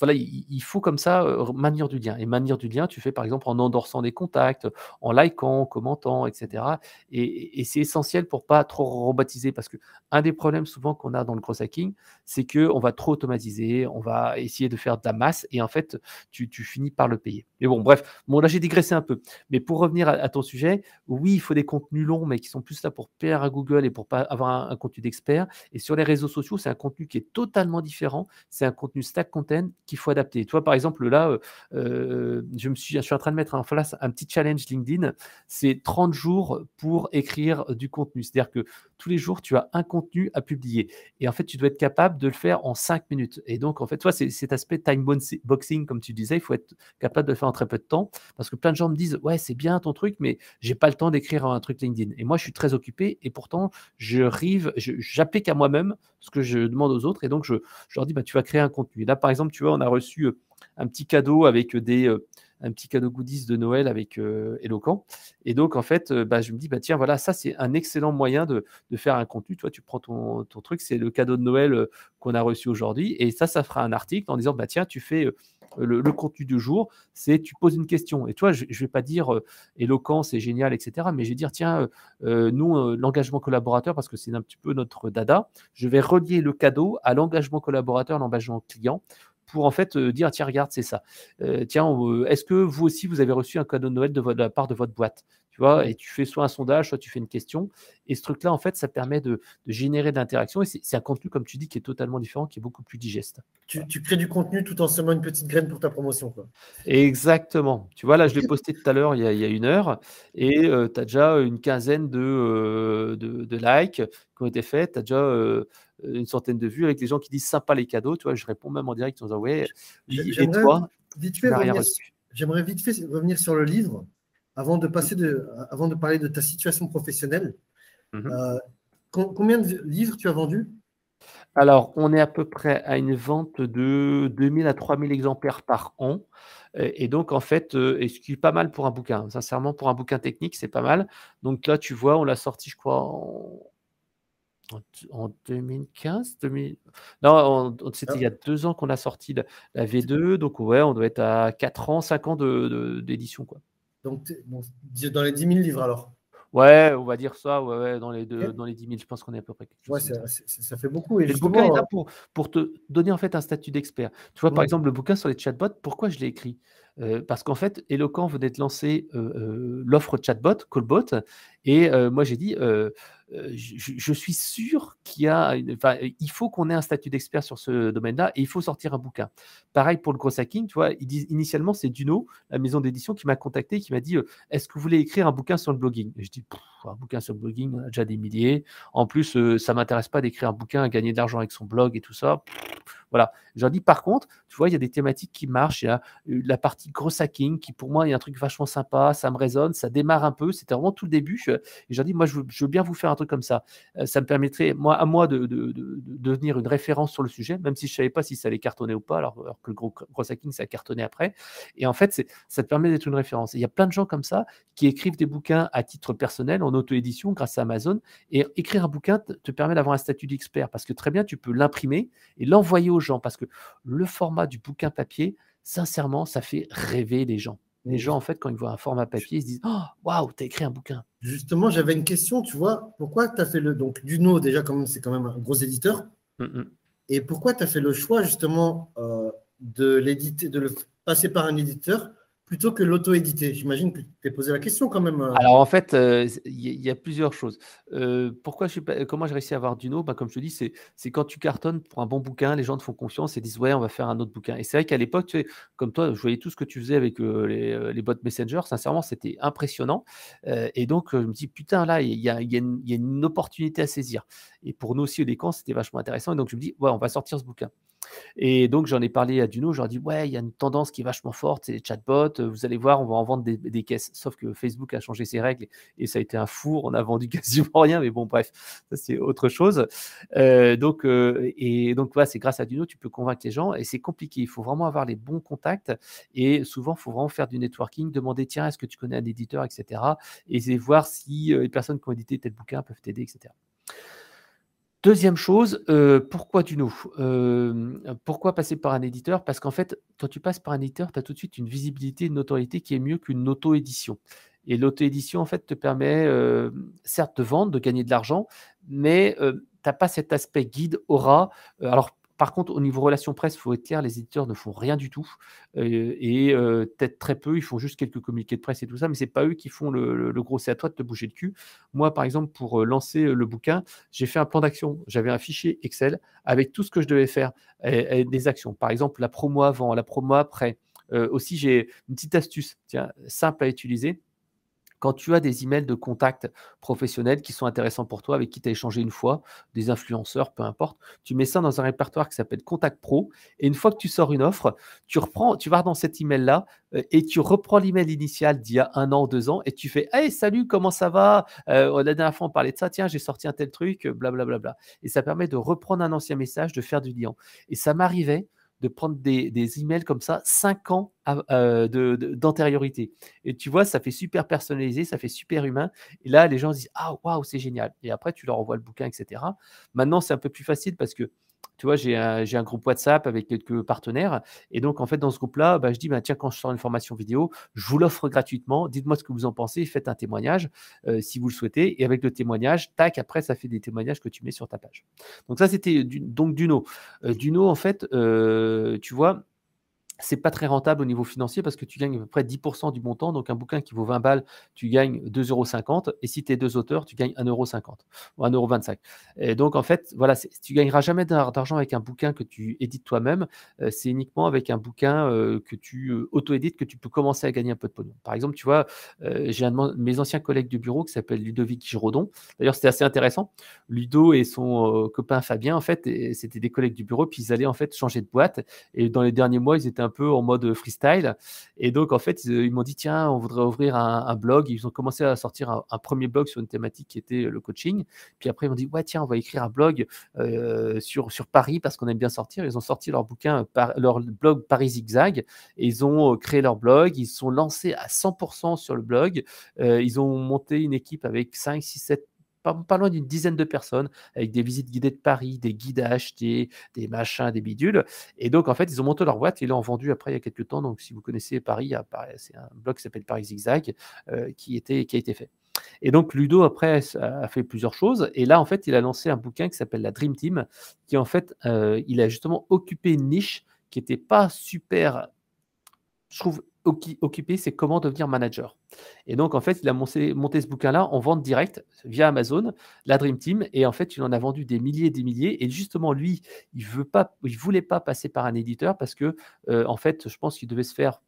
voilà, il faut comme ça euh, maintenir du lien. Et maintenir du lien, tu fais par exemple en endorsant des contacts, en likant, en commentant, etc. Et, c'est essentiel pour pas trop robotiser parce que un des problèmes souvent qu'on a dans le cross hacking, c'est que on va trop automatiser, on va essayer de faire de la masse et en fait, tu, finis par le payer. Mais bon, bref, bon là j'ai digressé un peu. Mais pour revenir à, ton sujet, oui, il faut des contenus longs, mais qui sont plus là pour plaire à Google et pour pas avoir un contenu d'expert. Et sur les réseaux sociaux, c'est un contenu qui est totalement différent. C'est un contenu stack content qu'il faut adapter. Toi, par exemple, là, euh, euh, je, me suis, je suis en train de mettre en place un petit challenge LinkedIn. C'est 30 jours pour écrire du contenu. C'est-à-dire que tous les jours, tu as un contenu à publier. Et en fait, tu dois être capable de le faire en cinq minutes. Et donc, en fait, toi, c'est cet aspect time boxing, comme tu disais, il faut être capable de le faire en très peu de temps. Parce que plein de gens me disent, ouais, c'est bien ton truc, mais j'ai pas le temps d'écrire un truc LinkedIn. Et moi, je suis très occupé et pourtant, je rive, j'applique à moi-même ce que je demande aux autres. Et donc, je, leur dis, bah, tu vas créer un contenu. là, par exemple, tu vois, on a reçu euh, un petit cadeau avec euh, des, euh, un petit cadeau goodies de Noël avec Eloquent. Euh, et donc, en fait, euh, bah, je me dis, bah, tiens, voilà, ça, c'est un excellent moyen de, faire un contenu. Toi, tu prends ton, truc, c'est le cadeau de Noël euh, qu'on a reçu aujourd'hui. Et ça, ça fera un article en disant, bah, tiens, tu fais. Le, contenu du jour, c'est tu poses une question. Et toi, je ne vais pas dire éloquent, c'est génial, etc. Mais je vais dire, tiens, nous, l'engagement collaborateur, parce que c'est un petit peu notre dada, je vais relier le cadeau à l'engagement collaborateur, l'engagement client, pour en fait euh, dire tiens regarde c'est ça. Euh, tiens euh, est-ce que vous aussi vous avez reçu un cadeau de Noël de, la part de votre boîte tu vois, et tu fais soit un sondage, soit tu fais une question. Et ce truc-là, en fait, ça permet de, générer de l'interaction. Et c'est un contenu, comme tu dis, qui est totalement différent, qui est beaucoup plus digeste. Tu, crées du contenu tout en semant une petite graine pour ta promotion. Quoi. Exactement. Tu vois, là, je l'ai posté tout à l'heure, il, y a une heure, et euh, tu as déjà euh, une quinzaine euh, de, likes qui ont été faits. Tu as déjà. une centaine de vues avec les gens qui disent sympa les cadeaux, tu vois, je réponds même en direct en disant ouais, et toi, j'aimerais vite fait revenir sur le livre avant de, passer de, avant de parler de ta situation professionnelle, mhm. euh, combien de livres tu as vendus alors, on est à peu près à une vente de 2000 à 3000 exemplaires par an. Et donc, en fait, euh, ce qui est pas mal pour un bouquin. Sincèrement, pour un bouquin technique, c'est pas mal. Donc là, tu vois, on l'a sorti, je crois, en, 2015 2000... Non, c'était ah. il y a deux ans qu'on a sorti la, V2. Donc, ouais, on doit être à 4 ans, 5 ans d'édition. De, quoi. Donc, dans les 10 000 livres alors Ouais, on va dire ça, ouais, dans, les deux, dans les 10 000, je pense qu'on est à peu près. Ouais, ça, fait beaucoup. Et, le bouquin est là euh, pour, te donner en fait un statut d'expert. Tu vois, par exemple, le bouquin sur les chatbots, pourquoi je l'ai écrit euh, parce qu'en fait, Eloquent venait de lancer euh, l'offre chatbot, Callbot, et euh, moi, j'ai dit, euh, euh, je, suis sûr qu'il y a, il faut qu'on ait un statut d'expert sur ce domaine-là et il faut sortir un bouquin. Pareil pour le gros hacking, tu vois, ils disent, initialement, c'est Duno, la maison d'édition, qui m'a contacté, qui m'a dit, est-ce que vous voulez écrire un bouquin sur le blogging Je dis, un bouquin sur le blogging, on a déjà des milliers. En plus, ça ne m'intéresse pas d'écrire un bouquin, gagner de l'argent avec son blog et tout ça. Voilà. j'ai dis par contre, tu vois, il y a des thématiques qui marchent. Il y a la partie gros hacking qui, pour moi, est un truc vachement sympa. Ça me résonne, ça démarre un peu. C'était vraiment tout le début et j'ai dit moi, je veux, bien vous faire un truc comme ça. Euh, ça me permettrait, moi, à moi, de, devenir une référence sur le sujet, même si je ne savais pas si ça allait cartonner ou pas, alors, que le gros, gros hacking, ça a cartonné après. Et en fait, ça te permet d'être une référence. il y a plein de gens comme ça qui écrivent des bouquins à titre personnel, en auto-édition, grâce à Amazon. Et écrire un bouquin te permet d'avoir un statut d'expert, parce que très bien, tu peux l'imprimer et l'envoyer aux gens, parce que le format du bouquin papier, sincèrement, ça fait rêver les gens les mmh. gens, en fait, quand ils voient un format papier, ils se disent Oh, waouh, t'as écrit un bouquin. Justement, j'avais une question, tu vois. Pourquoi tu as fait le. Donc, Duno, déjà, c'est quand même un gros éditeur. Mmh, mmh. Et pourquoi tu as fait le choix, justement, euh, de l'éditer, de le passer par un éditeur plutôt que l'auto-éditer J'imagine que tu t'es posé la question quand même. Euh. Alors en fait, euh, il y, a plusieurs choses. Euh, pourquoi je comment j'ai réussi à avoir du bah, Comme je te dis, c'est quand tu cartonnes pour un bon bouquin, les gens te font confiance et disent ouais, on va faire un autre bouquin. Et c'est vrai qu'à l'époque, comme toi, je voyais tout ce que tu faisais avec les, les, bots Messenger. Sincèrement, c'était impressionnant. et donc, je me dis putain, là, il y, y a, une opportunité à saisir. Et pour nous aussi, au décan, c'était vachement intéressant. Et donc, je me dis ouais, on va sortir ce bouquin. Et donc, j'en ai parlé à Duno, j'ai dit, ouais, il y a une tendance qui est vachement forte, c'est les chatbots, euh, vous allez voir, on va en vendre des, caisses. Sauf que Facebook a changé ses règles et, ça a été un four, on a vendu quasiment rien, mais bon, bref, c'est autre chose. Euh, donc, euh, et donc, voilà, c'est grâce à Duno, tu peux convaincre les gens et c'est compliqué. Il faut vraiment avoir les bons contacts et souvent, il faut vraiment faire du networking, demander, tiens, est-ce que tu connais un éditeur, etc. Et voir si les personnes qui ont édité tel bouquin peuvent t'aider, etc. Deuxième chose, euh, pourquoi du nous euh, Pourquoi passer par un éditeur Parce qu'en fait, quand tu passes par un éditeur, tu as tout de suite une visibilité, une notoriété qui est mieux qu'une auto-édition. Et l'auto-édition, en fait, te permet, euh, certes, de vendre, de gagner de l'argent, mais tu n'as pas cet aspect guide, aura. Alors, par contre, au niveau relations presse, il faut être clair, les éditeurs ne font rien du tout. Euh, et euh, peut-être très peu, ils font juste quelques communiqués de presse et tout ça, mais ce n'est pas eux qui font le, gros c'est à toi de te bouger le cul. Moi, par exemple, pour euh, lancer le bouquin, j'ai fait un plan d'action. J'avais un fichier Excel avec tout ce que je devais faire, des actions. Par exemple, la promo avant, la promo après. aussi, j'ai une petite astuce, tiens, simple à utiliser quand tu as des emails de contacts professionnels qui sont intéressants pour toi, avec qui tu as échangé une fois, des influenceurs, peu importe, tu mets ça dans un répertoire qui s'appelle Contact Pro. Et une fois que tu sors une offre, tu reprends, tu vas dans cet email-là euh, et tu reprends l'email initial d'il y a un an, deux ans, et tu fais Hey, salut, comment ça va euh, La dernière fois, on parlait de ça, tiens, j'ai sorti un tel truc, blablabla. Bla, bla. Et ça permet de reprendre un ancien message, de faire du lien. Et ça m'arrivait de prendre des, emails comme ça, 5 ans euh, d'antériorité. Et tu vois, ça fait super personnalisé, ça fait super humain. Et là, les gens disent Ah, waouh, c'est génial. Et après, tu leur envoies le bouquin, etc. Maintenant, c'est un peu plus facile parce que tu vois, j'ai un, groupe WhatsApp avec quelques partenaires. Et donc, en fait, dans ce groupe-là, bah, je dis, bah, tiens, quand je sors une formation vidéo, je vous l'offre gratuitement. Dites-moi ce que vous en pensez, faites un témoignage euh, si vous le souhaitez. Et avec le témoignage, tac, après, ça fait des témoignages que tu mets sur ta page. Donc, ça, c'était donc Duno. Euh, Duno, en fait, euh, tu vois, c'est pas très rentable au niveau financier parce que tu gagnes à peu près 10% du montant. Donc, un bouquin qui vaut 20 balles, tu gagnes 2,50 euros. Et si tu es deux auteurs, tu gagnes 1,50 euros ou 1,25 euros. Et donc, en fait, voilà, tu gagneras jamais d'argent avec un bouquin que tu édites toi-même. Euh, c'est uniquement avec un bouquin euh, que tu euh, auto-édites que tu peux commencer à gagner un peu de pognon. Par exemple, tu vois, j'ai un de mes anciens collègues du bureau qui s'appelle Ludovic Giraudon. D'ailleurs, c'était assez intéressant. Ludo et son copain Fabien, en fait, c'était des collègues du bureau. Puis ils allaient en fait changer de boîte. Et dans les derniers mois, ils étaient un peu en mode freestyle. Et donc, en fait, ils, euh, m'ont dit, tiens, on voudrait ouvrir un, blog. Ils ont commencé à sortir un, premier blog sur une thématique qui était euh, le coaching. Puis après, ils m'ont dit, ouais, tiens, on va écrire un blog euh, sur, sur Paris parce qu'on aime bien sortir. Ils ont sorti leur bouquin, par, leur blog Paris Zigzag. Et ils ont créé leur blog. Ils sont lancés à 100% sur le blog. ils ont monté une équipe avec 5, 6, 7 pas, loin d'une dizaine de personnes, avec des visites guidées de Paris, des guides à acheter, des machins, des bidules. Et donc, en fait, ils ont monté leur boîte et ils l'ont vendue après il y a quelques temps. Donc, si vous connaissez Paris, c'est un blog qui s'appelle Paris Zigzag euh, qui, était, qui a été fait. Et donc Ludo, après, a fait plusieurs choses. Et là, en fait, il a lancé un bouquin qui s'appelle La Dream Team, qui, en fait, euh, il a justement occupé une niche qui n'était pas super je trouve, occupé, c'est comment devenir manager. Et donc, en fait, il a monté, ce bouquin-là en vente directe via Amazon, la Dream Team, et en fait, il en a vendu des milliers et des milliers. Et justement, lui, il veut pas, il voulait pas passer par un éditeur parce que, euh, en fait, je pense qu'il devait se faire à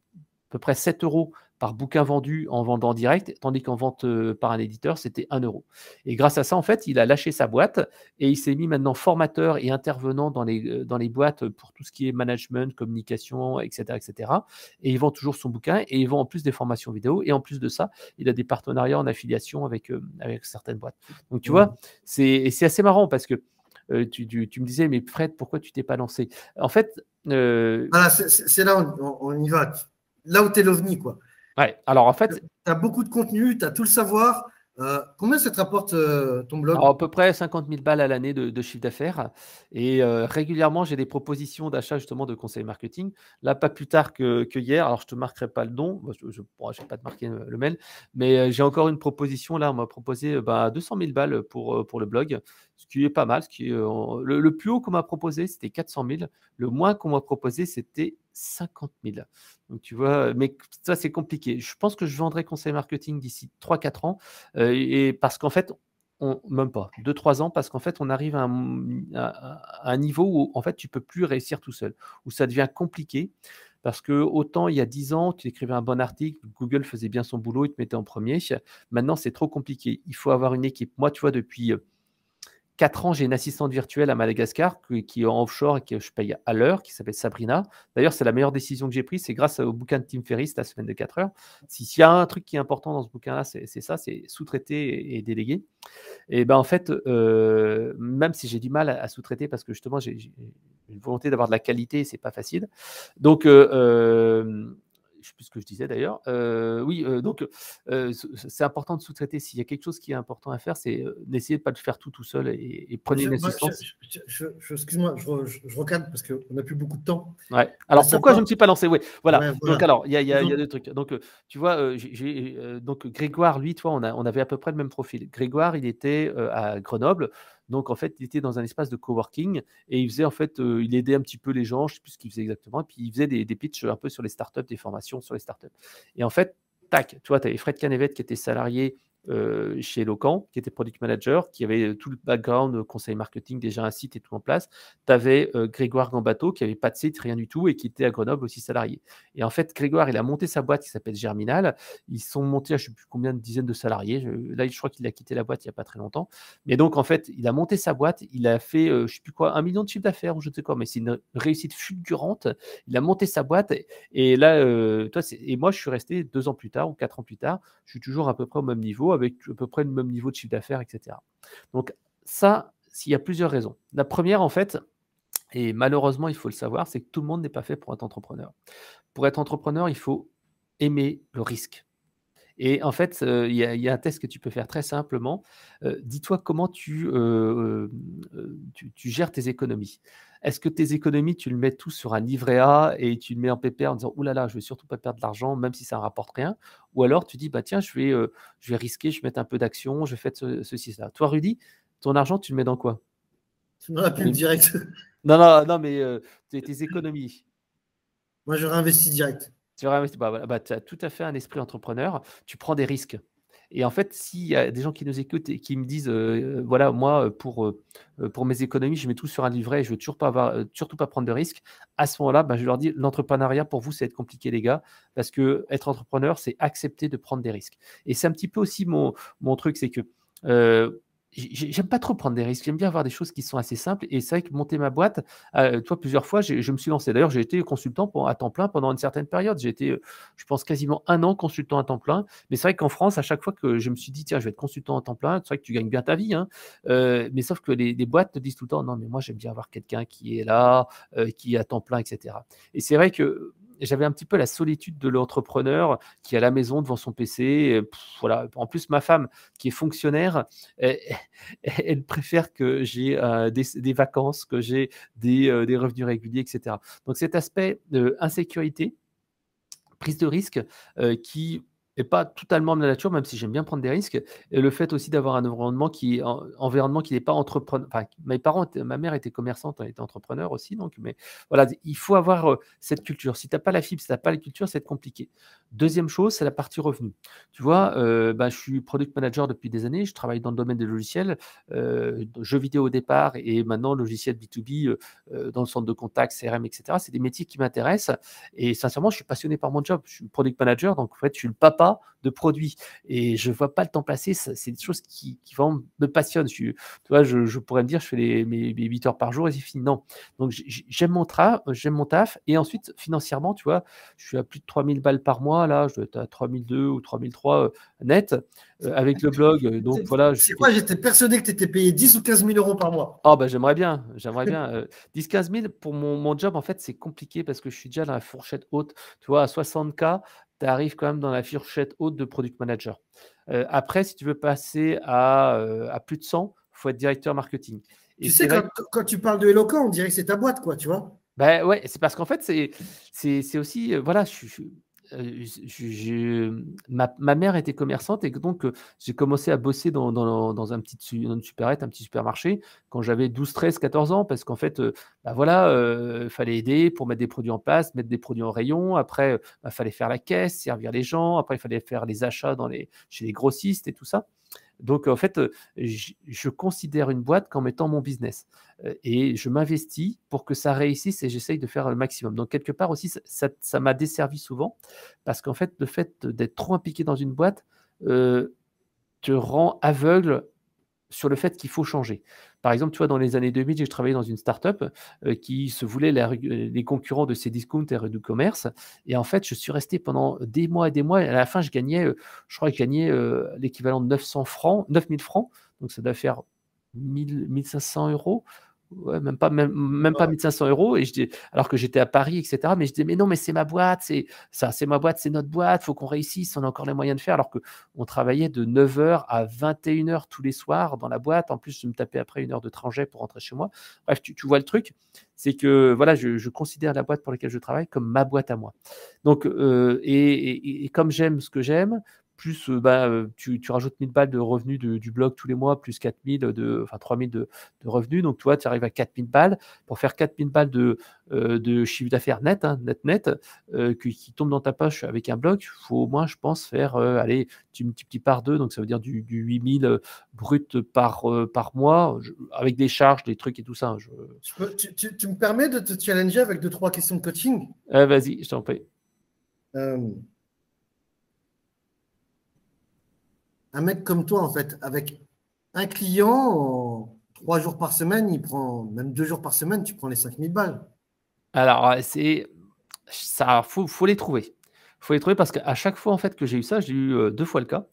peu près 7 euros par bouquin vendu en vendant direct, tandis qu'en vente euh, par un éditeur, c'était 1 euro. Et grâce à ça, en fait, il a lâché sa boîte et il s'est mis maintenant formateur et intervenant dans les, euh, dans les boîtes pour tout ce qui est management, communication, etc., etc. Et il vend toujours son bouquin et il vend en plus des formations vidéo. Et en plus de ça, il a des partenariats en affiliation avec, euh, avec certaines boîtes. Donc, tu mmh. vois, c'est assez marrant parce que tu, me disais, mais Fred, pourquoi tu t'es pas lancé En fait. Voilà, ah, c'est là, on, on y va. Là où tu es l'ovni, quoi Ouais, alors en fait. Tu as beaucoup de contenu, tu as tout le savoir. Euh, combien ça te rapporte euh, ton blog À peu près 50 000 balles à l'année de, chiffre d'affaires. Et euh, régulièrement, j'ai des propositions d'achat justement de conseils marketing. Là, pas plus tard que, hier. Alors, je ne te marquerai pas le nom. Je ne vais pas te marquer le mail. Mais j'ai encore une proposition. Là, on m'a proposé 200 000 bah, balles pour, pour le blog ce qui est pas mal. Ce qui euh, le, plus haut qu'on m'a proposé, c'était 400 000. Le moins qu'on m'a proposé, c'était 50 000. Donc, tu vois, euh, mais ça, c'est compliqué. Je pense que je vendrai conseil marketing d'ici 3-4 ans. Euh, et parce qu'en fait, on, même pas, 2-3 ans, parce qu'en fait, on arrive à un, niveau où, en fait, tu peux plus réussir tout seul, où ça devient compliqué. Parce que autant il y a 10 ans, tu écrivais un bon article, Google faisait bien son boulot, il te mettait en premier. Maintenant, c'est trop compliqué. Il faut avoir une équipe. Moi, tu vois, depuis 4 ans, j'ai une assistante virtuelle à Madagascar qui, est offshore et que je paye à l'heure, qui s'appelle Sabrina. D'ailleurs, c'est la meilleure décision que j'ai prise, c'est grâce au bouquin de Tim Ferriss, La semaine de 4 heures. S'il y a un truc qui est important dans ce bouquin-là, c'est ça, c'est sous-traiter et, déléguer. Et ben en fait, euh, même si j'ai du mal à, sous-traiter parce que justement, j'ai une volonté d'avoir de la qualité, c'est pas facile. Donc, euh, euh je sais plus ce que je disais d'ailleurs. Euh, oui, euh, donc euh, c'est important de sous-traiter. S'il y a quelque chose qui est important à faire, c'est n'essayez pas de faire tout tout seul et, prenez une assistance. Excuse-moi, je, je, parce qu'on n'a plus beaucoup de temps. Ouais. Alors pourquoi je ne me suis pas lancé Oui, voilà. Donc alors, il y, a deux trucs. Donc tu vois, donc Grégoire, lui, toi, on avait à peu près le même profil. Grégoire, il était à Grenoble. Donc en fait, il était dans un espace de coworking et il faisait en fait, euh, il aidait un petit peu les gens, je sais plus ce qu'il faisait exactement, et puis il faisait des, des un peu sur les startups, des formations sur les startups. Et en fait, tac, tu vois, tu avais Fred Canevet qui était salarié euh, chez Locan, qui était product manager, qui avait euh, tout le background euh, conseil marketing, déjà un site et tout en place. Tu avais Grégoire Gambato, qui avait pas de site, rien du tout, et qui était à Grenoble aussi salarié. Et en fait, Grégoire, il a monté sa boîte qui s'appelle Germinal. Ils sont montés je ne sais plus combien de dizaines de salariés. là, je crois qu'il a quitté la boîte il n'y a pas très longtemps. Mais donc, en fait, il a monté sa boîte, il a fait, je ne sais plus quoi, un million de chiffre d'affaires, ou je ne sais quoi, mais c'est une réussite fulgurante. Il a monté sa boîte, et, et là, toi, et moi, je suis resté deux ans plus tard ou quatre ans plus tard, je suis toujours à peu près au même niveau avec à peu près le même niveau de chiffre d'affaires, etc. Donc ça, s'il y a plusieurs raisons. La première, en fait, et malheureusement, il faut le savoir, c'est que tout le monde n'est pas fait pour être entrepreneur. Pour être entrepreneur, il faut aimer le risque. Et en fait, euh, il y, a un test que tu peux faire très simplement. Euh, dis-toi comment euh, tu, gères tes économies. Est-ce que tes économies, tu le mets tout sur un livret A et tu le mets en PPR en disant Ouh là là, je ne veux surtout pas perdre de l'argent, même si ça ne rapporte rien Ou alors tu dis bah, Tiens, je vais, euh, je vais risquer, je vais mettre un peu d'action, je vais faire ceci, cela. » Toi, Rudy, ton argent, tu le mets dans quoi Tu me rappelles direct. Non, non, non, mais euh, tes, économies. Moi, je réinvestis direct. Bah, bah, tu as tout à fait un esprit entrepreneur. Tu prends des risques. Et en fait, s'il y a des gens qui nous écoutent et qui me disent, euh, voilà, moi, euh, pour, euh, pour mes économies, je mets tout sur un livret et je ne veux toujours pas surtout pas prendre de risques, à ce moment-là, ben, je leur dis, l'entrepreneuriat, pour vous, c'est être compliqué, les gars, parce que être entrepreneur, c'est accepter de prendre des risques. Et c'est un petit peu aussi mon, mon truc, c'est que j'aime pas trop prendre des risques. J'aime bien avoir des choses qui sont assez simples. Et c'est vrai que monter ma boîte, euh, toi, plusieurs fois, je me suis lancé. D'ailleurs, j'ai été consultant pour, à temps plein pendant une certaine période. J'ai été, euh, je pense, quasiment un an consultant à temps plein. Mais c'est vrai qu'en France, à chaque fois que je me suis dit, tiens, je vais être consultant à temps plein, c'est vrai que tu gagnes bien ta vie. Hein. Euh, mais sauf que les, boîtes te disent tout le temps, non, mais moi, j'aime bien avoir quelqu'un qui est là, qui est à temps plein, etc. Et c'est vrai que j'avais un petit peu la solitude de l'entrepreneur qui est à la maison devant son PC. voilà. En plus, ma femme, qui est fonctionnaire, elle, préfère que j'ai euh, des, vacances, que j'ai des, euh, revenus réguliers, etc. Donc cet aspect d'insécurité, euh, prise de risque, qui et pas totalement de la nature, même si j'aime bien prendre des risques. Et le fait aussi d'avoir un environnement qui, environnement qui n'est pas entrepreneur. Enfin, mes parents, ma mère était commerçante, elle était entrepreneur aussi. Donc, mais voilà, il faut avoir euh, cette culture. Si tu n'as pas la fibre, si tu n'as pas la culture, c'est compliqué. Deuxième chose, c'est la partie revenu. Tu vois, euh, bah, je suis product manager depuis des années. Je travaille dans le domaine des logiciels, euh, jeux vidéo au départ et maintenant logiciel B2B dans le centre de contact, CRM, etc. C'est des métiers qui m'intéressent. Et sincèrement, je suis passionné par mon job. Je suis product manager, donc en fait, je suis le papa de produits Et je vois pas le temps passer. C'est des choses qui, qui me passionnent. tu vois, je, pourrais me dire, je fais les, mes, 8 heures par jour et c'est fini. Non. Donc, j'aime mon, euh, j'aime mon taf. Et ensuite, financièrement, tu vois, je suis à plus de 3000 balles par mois. Là, je dois être à 3002 ou 3003 euh, net euh, avec le blog. Donc, voilà. C'est quoi J'étais persuadé que tu étais payé 10 ou 15 000 euros par mois. Ah, oh, bah, j'aimerais bien. J'aimerais bien. 10, 15 000 pour mon, mon job, en fait, c'est compliqué parce que je suis déjà dans la fourchette haute. Tu vois, à 60K, tu arrives quand même dans la fourchette haute de product manager. Euh, après, si tu veux passer à, euh, plus de 100, il faut être directeur marketing. tu sais, quand, tu parles de Eloquent, on dirait que c'est ta boîte, quoi, tu vois. Ben ouais, c'est parce qu'en fait, c'est aussi, euh, voilà, je, suis... Euh, ma, mère était commerçante et donc euh, j'ai commencé à bosser dans, un petit, une petit supermarché quand j'avais 12, 13, 14 ans parce qu'en fait, il euh, bah voilà, fallait aider pour mettre des produits en place, mettre des produits en rayon. Après, il bah, fallait faire la caisse, servir les gens. Après, il fallait faire les achats chez les grossistes et tout ça. Donc, en fait, euh, je, considère une boîte comme étant mon business. Euh, et je m'investis pour que ça réussisse et j'essaye de faire le maximum. Donc, quelque part aussi, ça m'a desservi souvent parce qu'en fait, le fait d'être trop impliqué dans une boîte euh, te rend aveugle sur le fait qu'il faut changer. Par exemple, tu vois, dans les années 2000, j'ai travaillé dans une start-up euh, qui se voulait euh, les concurrents de ces discounts et du commerce. Et en fait, je suis resté pendant des mois et des mois. Et à la fin, je gagnais, euh, je crois que je gagnais l'équivalent de 900 francs, 9000 francs. Donc, ça doit faire 1000, 1500 euros même pas, même, pas 1500 euros. Et je dis, alors que j'étais à Paris, etc. Mais je dis, mais non, mais c'est ma boîte, c'est ça, c'est ma boîte, c'est notre boîte, faut qu'on réussisse, on a encore les moyens de faire. Alors que on travaillait de 9h à 21h tous les soirs dans la boîte. En plus, je me tapais après une heure de trajet pour rentrer chez moi. Bref, tu, vois le truc, c'est que voilà, je, considère la boîte pour laquelle je travaille comme ma boîte à moi. Donc, euh, et, comme j'aime ce que j'aime, plus euh, bah, euh, tu, tu, rajoutes 1000 balles de revenus du blog tous les mois, plus 4000 de, enfin 3000 de, revenus. Donc, toi, tu arrives à 4000 balles. Pour faire 4000 balles de, euh, de chiffre d'affaires net, hein, net, net, qui, tombe dans ta poche avec un blog, il faut au moins, je pense, faire, allez, tu multiplies par deux, donc ça veut dire du, 8000 brut par, par mois, avec des charges, des trucs et tout ça. Hein, je... Tu, me permets de te challenger avec deux, trois questions de coaching Vas-y, je t'en prie. un mec comme toi, en fait, avec un client, euh, trois jours par semaine, il prend, même deux jours par semaine, tu prends les 5000 balles. Alors, euh, c'est. Ça, faut, faut les trouver. faut les trouver parce qu'à chaque fois, en fait, que j'ai eu ça, j'ai eu euh, deux fois le cas.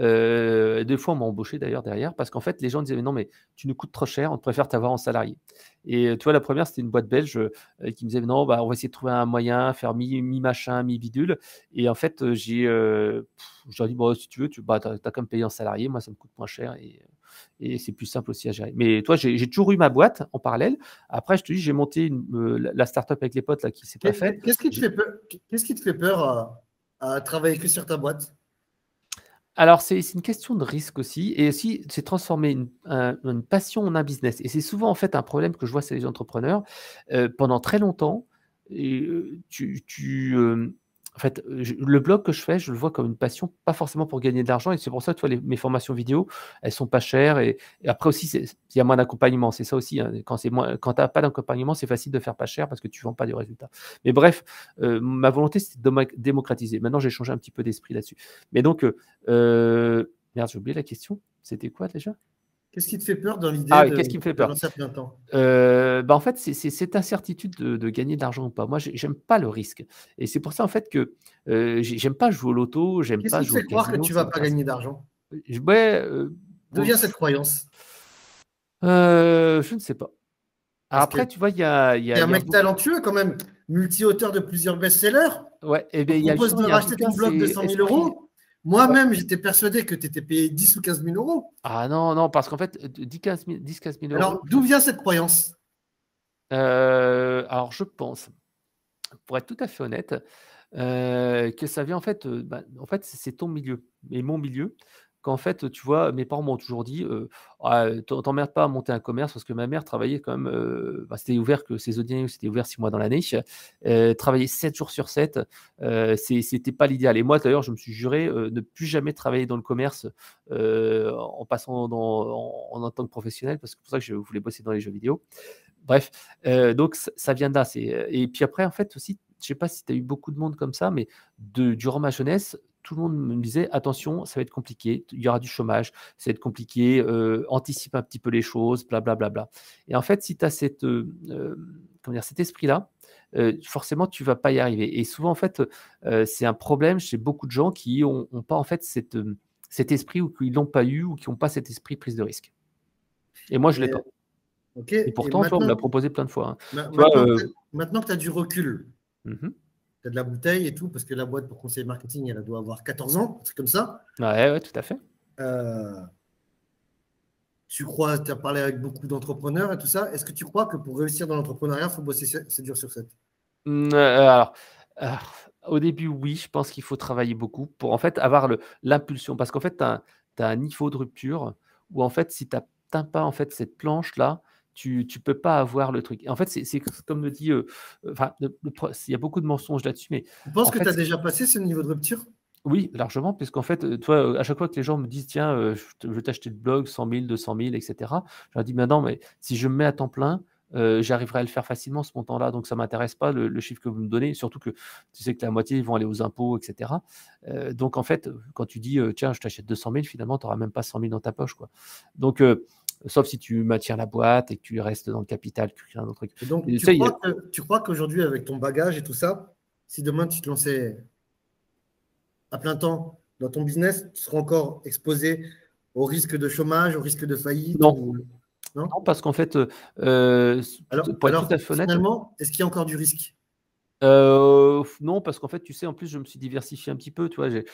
Euh, des fois, on m'a embauché d'ailleurs derrière parce qu'en fait, les gens disaient non, mais tu nous coûtes trop cher, on préfère t'avoir en salarié. Et euh, tu vois, la première, c'était une boîte belge euh, qui me disait non, bah, on va essayer de trouver un moyen, faire mi, machin, mi bidule. Et en fait, euh, j'ai j'ai dit bon, bah, si tu veux, tu bah, as, quand même payé en salarié, moi ça me coûte moins cher et, c'est plus simple aussi à gérer. Mais toi, j'ai toujours eu ma boîte en parallèle. Après, je te dis, j'ai monté la la up avec les potes là qui s'est pas faite. Qu'est-ce qui te fait peur à travailler que sur ta boîte alors, c'est une question de risque aussi. Et aussi, c'est transformer une, passion en un business. Et c'est souvent, en fait, un problème que je vois chez les entrepreneurs. Euh, pendant très longtemps, et, euh, tu, tu, euh, en fait, le blog que je fais, je le vois comme une passion, pas forcément pour gagner de l'argent. Et c'est pour ça, toi, mes formations vidéo, elles sont pas chères. Et, après aussi, il y a moins d'accompagnement. C'est ça aussi. Hein, quand c'est moins, pas d'accompagnement, c'est facile de faire pas cher parce que tu vends pas du résultat. Mais bref, euh, ma volonté, c'est de démocratiser. Maintenant, j'ai changé un petit peu d'esprit là-dessus. Mais donc, euh, euh, merde, j'ai oublié la question. C'était quoi déjà Qu'est-ce qui te fait peur dans l'idée ah, qu'est-ce qui me fait peur temps euh, bah, En fait, c'est cette incertitude de, gagner de l'argent ou pas. Moi, j'aime pas le risque. Et c'est pour ça, en fait, que euh, j'aime pas jouer au loto, j'aime pas jouer Qu'est-ce qui fait croire que tu vas pas gagner d'argent ouais, euh, D'où vient cette croyance euh, Je ne sais pas. Après, tu vois, il y a, Il y a un mec talentueux quand même, multi-auteur de plusieurs best-sellers. Ouais, et eh bien, il propose de racheter ton blog de 100 000 euros. Moi-même, j'étais persuadé que tu étais payé 10 ou 15 000 euros. Ah non, non, parce qu'en fait, 10-15 euh, 000, euros. Alors, d'où vient cette croyance euh, Alors, je pense, pour être tout à fait honnête, euh, que ça vient en fait, bah, en fait c'est ton milieu et mon milieu qu'en fait, tu vois, mes parents m'ont toujours dit euh, t'emmerdes pas à monter un commerce parce que ma mère travaillait quand même, c'était ouvert que audiences, c'était ouvert six mois dans l'année, euh, travaillait 7 jours sur 7, c'était pas l'idéal. Et moi, d'ailleurs, je me suis juré ne plus jamais travailler dans le commerce en passant en, tant que professionnel parce que c'est pour ça que je voulais bosser dans les jeux vidéo. Bref, donc ça vient d'assez. Et puis après, en fait, aussi, je sais pas si tu as eu beaucoup de monde comme ça, mais de, durant ma jeunesse, tout le monde me disait attention, ça va être compliqué, il y aura du chômage, ça va être compliqué, euh, anticipe un petit peu les choses, blablabla. Bla, bla, bla. Et en fait, si tu as cette, euh, euh, cet esprit-là, forcément, tu ne vas pas y arriver. Et souvent, en fait, c'est un problème chez beaucoup de gens qui n'ont pas en fait cet esprit ou qui n'ont pas eu ou qui n'ont pas cet esprit prise de risque. Et moi, je ne l'ai pas. Et pourtant, on me l'a proposé plein de fois. Hein. maintenant, que tu as du recul, mmh tu de la bouteille et tout, parce que la boîte pour conseiller marketing, elle doit avoir 14 ans, un truc comme ça. Ouais, ouais, tout à fait. Euh, tu crois, tu as parlé avec beaucoup d'entrepreneurs et tout ça. Est-ce que tu crois que pour réussir dans l'entrepreneuriat, il faut bosser c'est dur sur cette euh, Alors, euh, au début, oui, je pense qu'il faut travailler beaucoup pour en fait avoir l'impulsion. Parce qu'en fait, tu as, as, un niveau de rupture où en fait, si tu n'atteins pas en fait cette planche-là, tu ne peux pas avoir le truc. En fait, c'est comme me dit. Euh, enfin, il y a beaucoup de mensonges là-dessus. mais... Tu penses que tu as déjà passé ce niveau de rupture Oui, largement, puisqu'en fait, euh, toi, euh, à chaque fois que les gens me disent tiens, je vais t'acheter le blog 100 000, 200 000, etc., je leur dis mais non, mais si je me mets à temps plein, j'arriverai à le faire facilement ce montant-là, donc ça ne m'intéresse pas le, chiffre que vous me donnez, surtout que tu sais que la moitié ils vont aller aux impôts, etc. donc en fait, quand tu dis tiens, je t'achète 200 000, finalement, tu n'auras même pas 100 000 dans ta poche. Quoi. Donc sauf si tu maintiens la boîte et que tu restes dans le capital, tu crées un autre truc. donc, tu, crois qu'aujourd'hui, avec ton bagage et tout ça, si demain tu te lançais à plein temps dans ton business, tu seras encore exposé au risque de chômage, au risque de faillite Non. parce qu'en fait, euh, euh, pour être finalement, est-ce qu'il y a encore du risque euh, non, parce qu'en fait, tu sais, en plus, je me suis diversifié un petit peu. Tu vois, j'ai,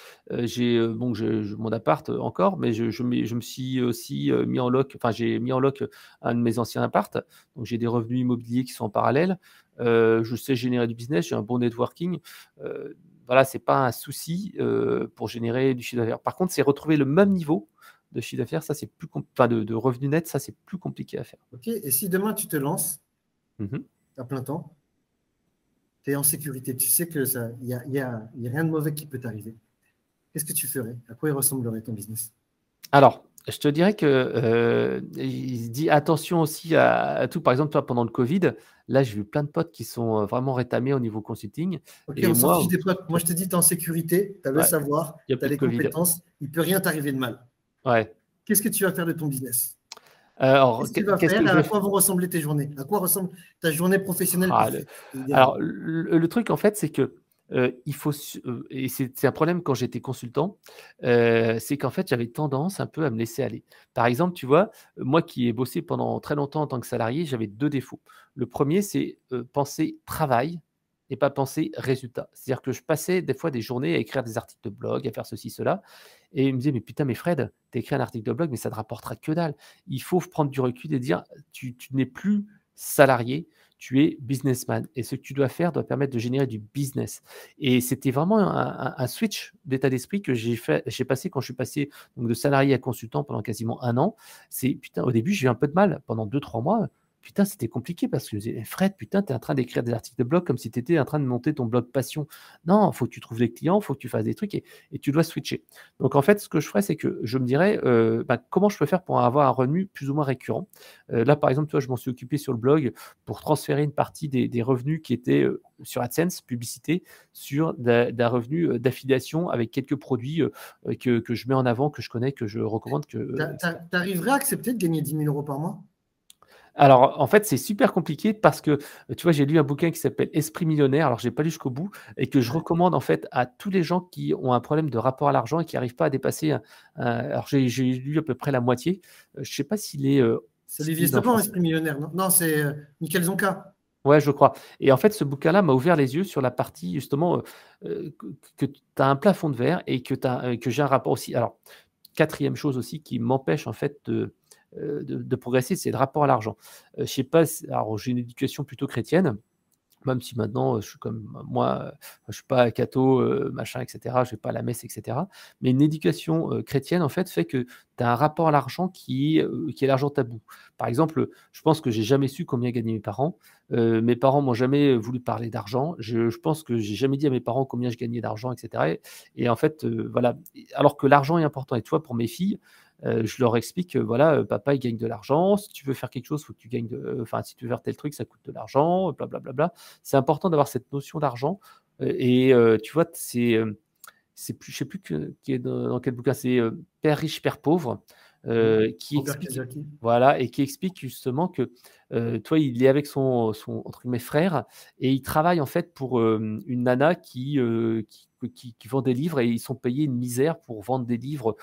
euh, euh, bon, mon appart encore, mais je, je, me suis aussi mis en loc. Enfin, j'ai mis en loc un de mes anciens apparts. Donc, j'ai des revenus immobiliers qui sont en parallèle. je sais générer du business. J'ai un bon networking. voilà, c'est pas un souci pour générer du chiffre d'affaires. Par contre, c'est retrouver le même niveau de chiffre d'affaires, ça c'est plus enfin, de, revenus nets, ça c'est plus compliqué à faire. Ok, et si demain tu te lances mmh à plein temps, tu es en sécurité, tu sais qu'il n'y a, rien de mauvais qui peut t'arriver. Qu'est-ce que tu ferais À quoi il ressemblerait ton business Alors, je te dirais que euh, il dit attention aussi à, tout. Par exemple, toi, pendant le Covid, là, j'ai vu plein de potes qui sont euh, vraiment rétamés au niveau consulting. moi, moi, je te dis, tu es en sécurité, tu as le savoir, tu as les compétences, il ne peut rien t'arriver de mal. Ouais. Qu'est-ce que tu vas faire de ton business alors, euh, qu'est-ce que tu faire À quoi vont ressembler tes journées À quoi ressemble ta journée professionnelle ah, Alors, le, truc, en fait, c'est que euh, il faut euh, et c'est un problème quand j'étais consultant, c'est qu'en fait j'avais tendance un peu à me laisser aller. Par exemple, tu vois, moi qui ai bossé pendant très longtemps en tant que salarié, j'avais deux défauts. Le premier, c'est penser travail et pas penser résultat. C'est-à-dire que je passais des fois des journées à écrire des articles de blog, à faire ceci, cela, et il me disait, mais putain, mais Fred, tu écrit un article de blog, mais ça ne te rapportera que dalle. Il faut prendre du recul et dire, tu, n'es plus salarié, tu es businessman. Et ce que tu dois faire doit permettre de générer du business. Et c'était vraiment un, switch d'état d'esprit que j'ai fait, j'ai passé quand je suis passé de salarié à consultant pendant quasiment un an. C'est putain, au début, j'ai eu un peu de mal pendant deux, trois mois putain, c'était compliqué parce que je disais, Fred, putain, tu es en train d'écrire des articles de blog comme si tu étais en train de monter ton blog passion. Non, faut que tu trouves des clients, faut que tu fasses des trucs et, tu dois switcher. Donc en fait, ce que je ferais, c'est que je me dirais, euh, bah, comment je peux faire pour avoir un revenu plus ou moins récurrent euh, Là, par exemple, toi, je m'en suis occupé sur le blog pour transférer une partie des, revenus qui étaient euh, sur AdSense, publicité, sur d'un revenu d'affiliation avec quelques produits que, que, je mets en avant, que je connais, que je recommande. Tu arriverais à accepter de gagner 10 000 euros par mois alors, en fait, c'est super compliqué parce que, tu vois, j'ai lu un bouquin qui s'appelle Esprit millionnaire, alors je j'ai pas lu jusqu'au bout, et que je recommande en fait à tous les gens qui ont un problème de rapport à l'argent et qui n'arrivent pas à dépasser. alors, j'ai lu à peu près la moitié. Euh, je ne sais pas s'il est. c'est euh, Olivier Esprit millionnaire. Non, c'est euh, Zonka. Ouais, je crois. Et en fait, ce bouquin-là m'a ouvert les yeux sur la partie justement que tu as un plafond de verre et que, que j'ai un rapport aussi. Alors, quatrième chose aussi qui m'empêche en fait de euh, de, progresser, c'est le rapport à l'argent. Euh, je sais pas, alors j'ai une éducation plutôt chrétienne, même si maintenant euh, je suis comme moi, je suis pas catho, machin, etc. Je vais pas à la messe, etc. Mais une éducation chrétienne en fait fait que tu as un rapport à l'argent qui, est l'argent tabou. Par exemple, je pense que j'ai jamais su combien gagnaient mes parents. mes parents m'ont jamais voulu parler d'argent. Je, pense que j'ai jamais dit à mes parents combien je gagnais d'argent, etc. Et, en fait, voilà. Alors que l'argent est important. Et toi, pour mes filles, euh, je leur explique voilà, euh, papa il gagne de l'argent. Si tu veux faire quelque chose, faut que tu gagnes. De... Euh, enfin, si tu veux faire tel truc, ça coûte de l'argent. Blablabla. Bla, C'est important d'avoir cette notion d'argent. Et tu vois, c'est, c'est plus, je sais plus qui est dans quel bouquin, c'est Père riche, père pauvre. Mmh. Euh, qui explique, voilà, et qui explique justement que euh, toi, il est avec son, son entre mes frère et il travaille en fait pour euh, une nana qui, qui, vend des livres et ils sont payés une misère pour vendre des livres,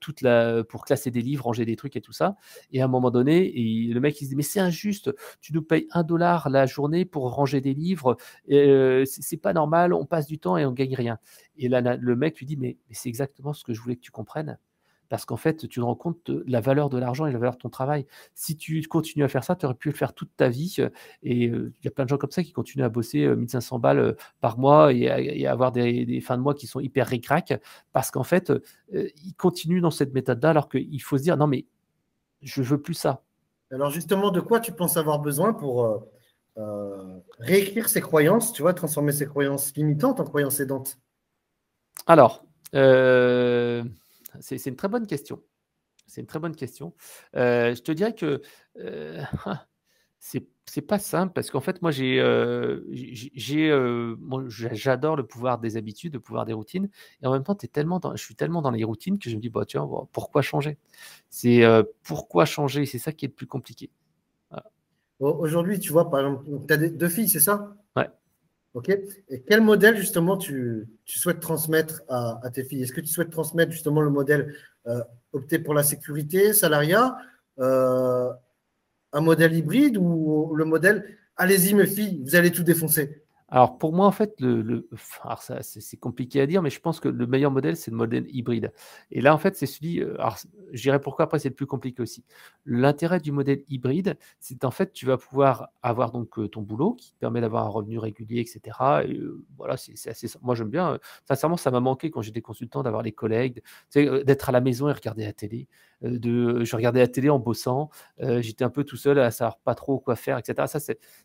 toute la, pour classer des livres, ranger des trucs et tout ça. Et à un moment donné, et le mec il se dit Mais c'est injuste, tu nous payes un dollar la journée pour ranger des livres, c'est pas normal, on passe du temps et on gagne rien. Et là, le mec lui dit mais c'est exactement ce que je voulais que tu comprennes parce qu'en fait, tu te rends compte de la valeur de l'argent et la valeur de ton travail. Si tu continues à faire ça, tu aurais pu le faire toute ta vie. Euh, et euh, il y a plein de gens comme ça qui continuent à bosser 1500 euh, balles par mois et, avoir des, fins de mois qui sont hyper ricrac parce qu'en fait, ils continuent dans cette méthode-là alors qu'il faut se dire non, mais je veux plus ça. Alors justement, de quoi tu penses avoir besoin pour réécrire ses croyances, tu vois, transformer ses croyances limitantes en croyances aidantes Alors, euh, c'est une très bonne question. C'est une très bonne question. Euh, je te dirais que euh, ah, c'est pas simple parce qu'en fait, moi, j'ai, euh, j'ai, j'adore le pouvoir des habitudes, le pouvoir des routines. Et en même temps, es tellement je suis tellement dans les routines que je me dis, bah, pourquoi changer C'est pourquoi changer C'est ça qui est le plus compliqué. Aujourd'hui, tu vois, par exemple, tu as deux filles, c'est ça Ouais et quel modèle justement tu, souhaites transmettre à, tes filles Est-ce que tu souhaites transmettre justement le modèle euh, opter pour la sécurité, salariat, euh, un modèle hybride ou le modèle allez-y mes filles, vous allez tout défoncer alors pour moi, en fait, le, le c'est compliqué à dire, mais je pense que le meilleur modèle, c'est le modèle hybride. Et là, en fait, c'est celui, euh, alors j'irai pourquoi après, c'est le plus compliqué aussi. L'intérêt du modèle hybride, c'est en fait, tu vas pouvoir avoir donc euh, ton boulot qui permet d'avoir un revenu régulier, etc. Et, euh, voilà, c'est assez. Moi, j'aime bien. sincèrement, ça m'a manqué quand j'étais consultant d'avoir les collègues, d'être à la maison et regarder la télé. Euh, euh, je regardais la télé en bossant, euh, j'étais un peu tout seul à savoir pas trop quoi faire, etc.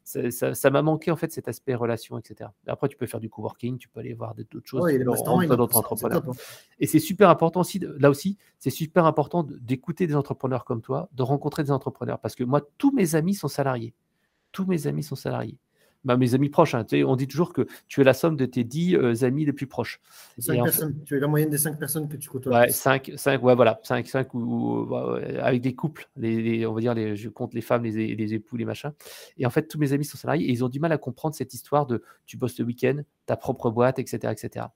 Ça, ça, m'a manqué en fait cet aspect relation, etc. Après, tu peux faire du coworking, tu peux aller voir d'autres choses, hein. Et c'est super important aussi, là aussi, c'est super important d'écouter des entrepreneurs comme toi, de rencontrer des entrepreneurs, parce que moi, tous mes amis sont salariés, tous mes amis sont salariés. Bah, mes amis proches. Hein, on dit toujours que tu es la somme de tes dix euh, amis les plus proches. tu es la moyenne des cinq personnes que tu côtoies. Ouais, cinq, cinq, ouais, voilà, cinq, cinq ou, euh, bah, avec des couples. Les, on va dire, les, je compte les femmes, les, les, époux, les machins. Et en fait, tous mes amis sont salariés et ils ont du mal à comprendre cette histoire de tu bosses le week-end, ta propre boîte, etc., etc.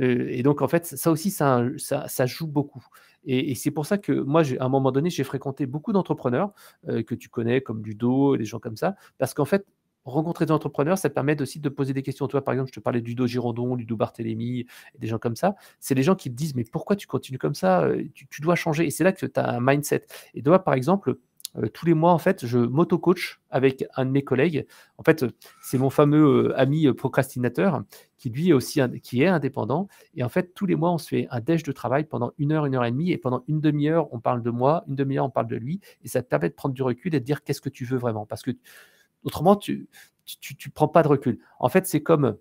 Euh, et donc en fait, ça aussi, ça, ça, joue beaucoup. Et, c'est pour ça que moi, à un moment donné, j'ai fréquenté beaucoup d'entrepreneurs que tu connais, comme Ludo, des gens comme ça, parce qu'en fait, rencontrer des entrepreneurs, ça te permet aussi de poser des questions. Toi, par exemple, je te parlais d'Udo Girondon, d'UDO Barthélémy, des gens comme ça. C'est les gens qui te disent, mais pourquoi tu continues comme ça euh, tu, dois changer. Et c'est là que tu as un mindset. Et toi, par exemple, euh, tous les mois, en fait, je m'auto-coach avec un de mes collègues. En fait, c'est mon fameux euh, ami procrastinateur qui, lui, est aussi qui est indépendant. Et en fait, tous les mois, on se fait un déj de travail pendant une heure, une heure et demie. Et pendant une demi-heure, on parle de moi. Une demi-heure, on parle de lui. Et ça te permet de prendre du recul et de dire qu'est-ce que tu veux vraiment. Parce que Autrement, tu ne prends pas de recul. En fait, c'est comme,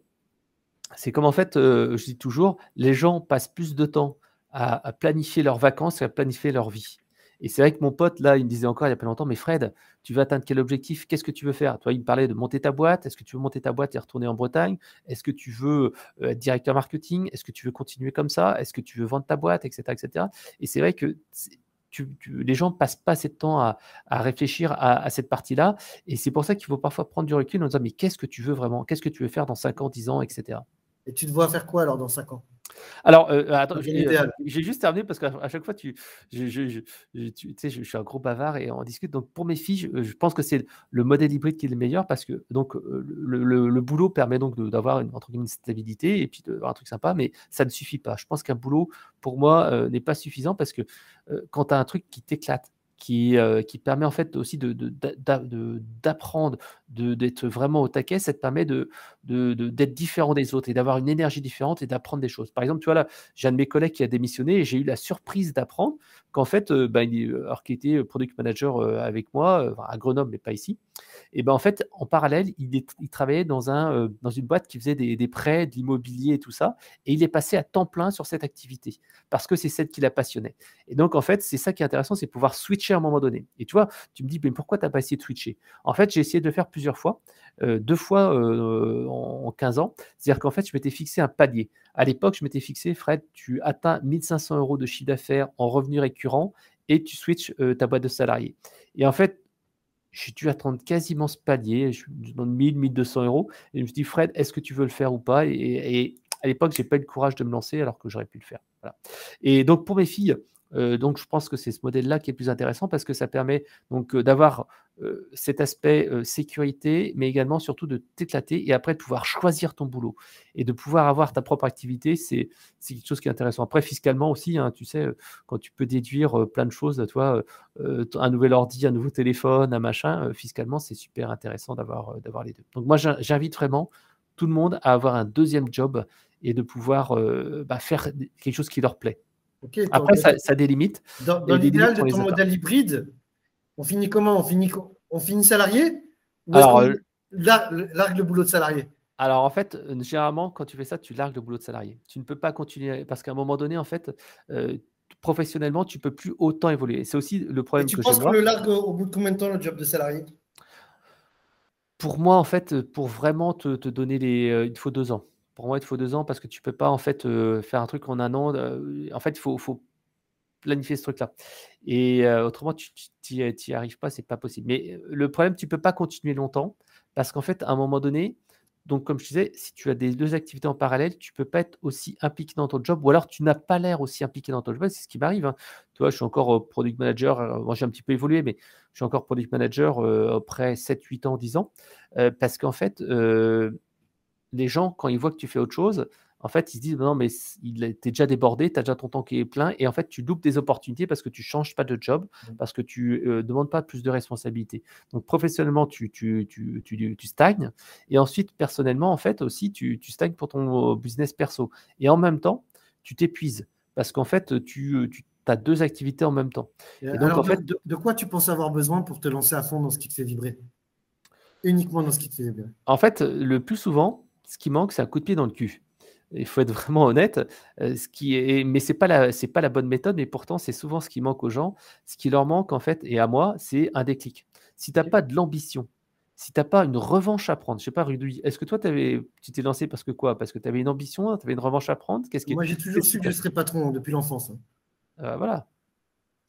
c'est comme en fait, euh, je dis toujours, les gens passent plus de temps à, planifier leurs vacances qu'à planifier leur vie. Et c'est vrai que mon pote, là, il me disait encore il y a pas longtemps, mais Fred, tu veux atteindre quel objectif Qu'est-ce que tu veux faire Toi, il me parlait de monter ta boîte. Est-ce que tu veux monter ta boîte et retourner en Bretagne Est-ce que tu veux euh, être directeur marketing Est-ce que tu veux continuer comme ça Est-ce que tu veux vendre ta boîte, etc. etc. Et c'est vrai que les gens passent pas assez de temps à, réfléchir à, à cette partie-là. Et c'est pour ça qu'il faut parfois prendre du recul en disant, mais qu'est-ce que tu veux vraiment Qu'est-ce que tu veux faire dans 5 ans, 10 ans, etc. Et tu te vois faire quoi alors dans 5 ans alors, euh, euh, euh, j'ai juste terminé parce qu'à chaque fois, tu, je, sais, je, suis un gros bavard et on discute. Donc, pour mes filles, je, pense que c'est le modèle hybride qui est le meilleur parce que donc le, boulot permet donc d'avoir une, stabilité et puis d'avoir un truc sympa, mais ça ne suffit pas. Je pense qu'un boulot, pour moi, n'est pas suffisant parce que quand tu as un truc qui t'éclate, qui, euh, permet en fait aussi d'apprendre, de, d'être vraiment au taquet, ça te permet d'être de, d'être différent des autres et d'avoir une énergie différente et d'apprendre des choses. Par exemple, tu vois là, j'ai un de mes collègues qui a démissionné et j'ai eu la surprise d'apprendre qu'en fait, euh, bah, euh, alors qu'il était product manager avec moi, à Grenoble mais pas ici, et ben en fait, en parallèle, il, travaillait dans, un, euh, dans une boîte qui faisait des, prêts, de l'immobilier et tout ça. Et il est passé à temps plein sur cette activité parce que c'est celle qui la passionnait. Et donc, en fait, c'est ça qui est intéressant, c'est pouvoir switcher à un moment donné. Et tu vois, tu me dis, mais pourquoi tu n'as pas essayé de switcher En fait, j'ai essayé de le faire plusieurs fois, euh, deux fois euh, en 15 ans. C'est-à-dire qu'en fait, je m'étais fixé un palier. À l'époque, je m'étais fixé, Fred, tu atteins 1500 euros de chiffre d'affaires en revenus récurrents et tu switches ta boîte de salariés. Et en fait, j'ai dû attendre quasiment ce palier, je suis dans 1000, 1200 euros. Et je me suis dit, Fred, est-ce que tu veux le faire ou pas et, à l'époque, j'ai pas eu le courage de me lancer alors que j'aurais pu le faire. Et donc, pour mes filles, euh, donc je pense que c'est ce modèle-là qui est plus intéressant parce que ça permet donc euh, d'avoir euh, cet aspect sécurité, mais également surtout de t'éclater et après de pouvoir choisir ton boulot et de pouvoir avoir ta propre activité, c'est quelque chose qui est intéressant. Après fiscalement aussi, hein, tu sais, quand tu peux déduire plein de choses, toi, un nouvel ordi, un nouveau téléphone, un machin, fiscalement c'est super intéressant d'avoir les deux. Donc moi j'invite vraiment tout le monde à avoir un deuxième job et de pouvoir bah, faire quelque chose qui leur plaît. Après, ça, délimite. Dans, l'idéal de ton modèle hybride, on finit comment on finit, on finit salarié Alors, euh, largue le boulot de salarié alors en fait, euh, généralement, quand tu fais ça, tu largues le boulot de salarié. Tu ne peux pas continuer parce qu'à un moment donné, en fait, euh, professionnellement, tu peux plus autant évoluer. C'est aussi le problème. que tu penses que le largue au bout de combien de temps le job de salarié Pour moi, en fait, pour vraiment te, donner les, il faut deux ans pour moi, il faut deux ans parce que tu ne peux pas en fait euh, faire un truc en un an. Euh, en fait, il faut, planifier ce truc-là. Et euh, autrement, tu n'y arrives pas, Ce n'est pas possible. Mais le problème, tu ne peux pas continuer longtemps parce qu'en fait, à un moment donné, donc comme je disais, si tu as des deux activités en parallèle, tu ne peux pas être aussi impliqué dans ton job ou alors tu n'as pas l'air aussi impliqué dans ton job. C'est ce qui m'arrive. Hein. je suis encore product manager. Moi, j'ai un petit peu évolué, mais je suis encore product manager après 7, 8 ans, 10 ans parce qu'en fait les gens, quand ils voient que tu fais autre chose, en fait, ils se disent bah non, mais il es déjà débordé, tu as déjà ton temps qui est plein, et en fait, tu loupes des opportunités parce que tu changes pas de job, mmh. parce que tu ne euh, demandes pas plus de responsabilités. Donc, professionnellement, tu, tu, stagnes, et ensuite, personnellement, en fait, aussi, tu, stagnes pour ton euh, business perso. Et en même temps, tu t'épuises parce qu'en fait, tu, euh, tu as deux activités en même temps. donc, en fait, de quoi tu penses avoir besoin pour te lancer à fond dans ce qui te fait vibrer Uniquement dans ce qui te fait vibrer En fait, le plus souvent, ce qui manque, c'est un coup de pied dans le cul. Il faut être vraiment honnête. Mais euh, ce qui est, mais c'est pas la, c'est pas la bonne méthode. Mais pourtant, c'est souvent ce qui manque aux gens. Ce qui leur manque en fait, et à moi, c'est un déclic. Si tu n'as pas de l'ambition, si tu n'as pas une revanche à prendre, je sais pas, Rudy, est-ce que toi, tu t'es lancé parce que quoi Parce que tu avais une ambition, tu avais une revanche à prendre Qu'est-ce Moi, j'ai toujours su que je serais patron depuis l'enfance. Hein. Ah, voilà.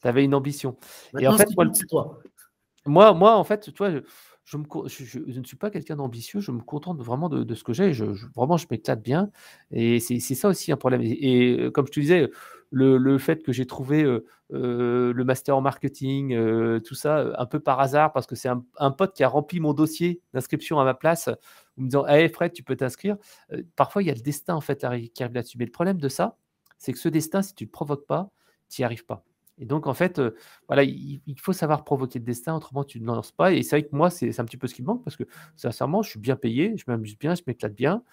Tu avais une ambition. et en fait, moi, toi. moi, moi, en fait, tu vois, je, ne suis pas quelqu'un d'ambitieux, je me contente vraiment de, ce que j'ai, vraiment je m'éclate bien. Et c'est ça aussi un problème. Et, comme je te disais, le, fait que j'ai trouvé le master en marketing, tout ça, un peu par hasard, parce que c'est un, pote qui a rempli mon dossier d'inscription à ma place, en me disant Hey «Eh, Fred, tu peux t'inscrire. parfois, il y a le destin en fait qui arrive là-dessus. Mais le problème de ça, c'est que ce destin, si tu ne le provoques pas, tu n'y arrives pas. Et donc, en fait, euh, voilà, il, faut savoir provoquer le destin, autrement tu ne lances pas. Et c'est vrai que moi, c'est un petit peu ce qui me manque parce que sincèrement, je suis bien payé, je m'amuse bien, je m'éclate bien.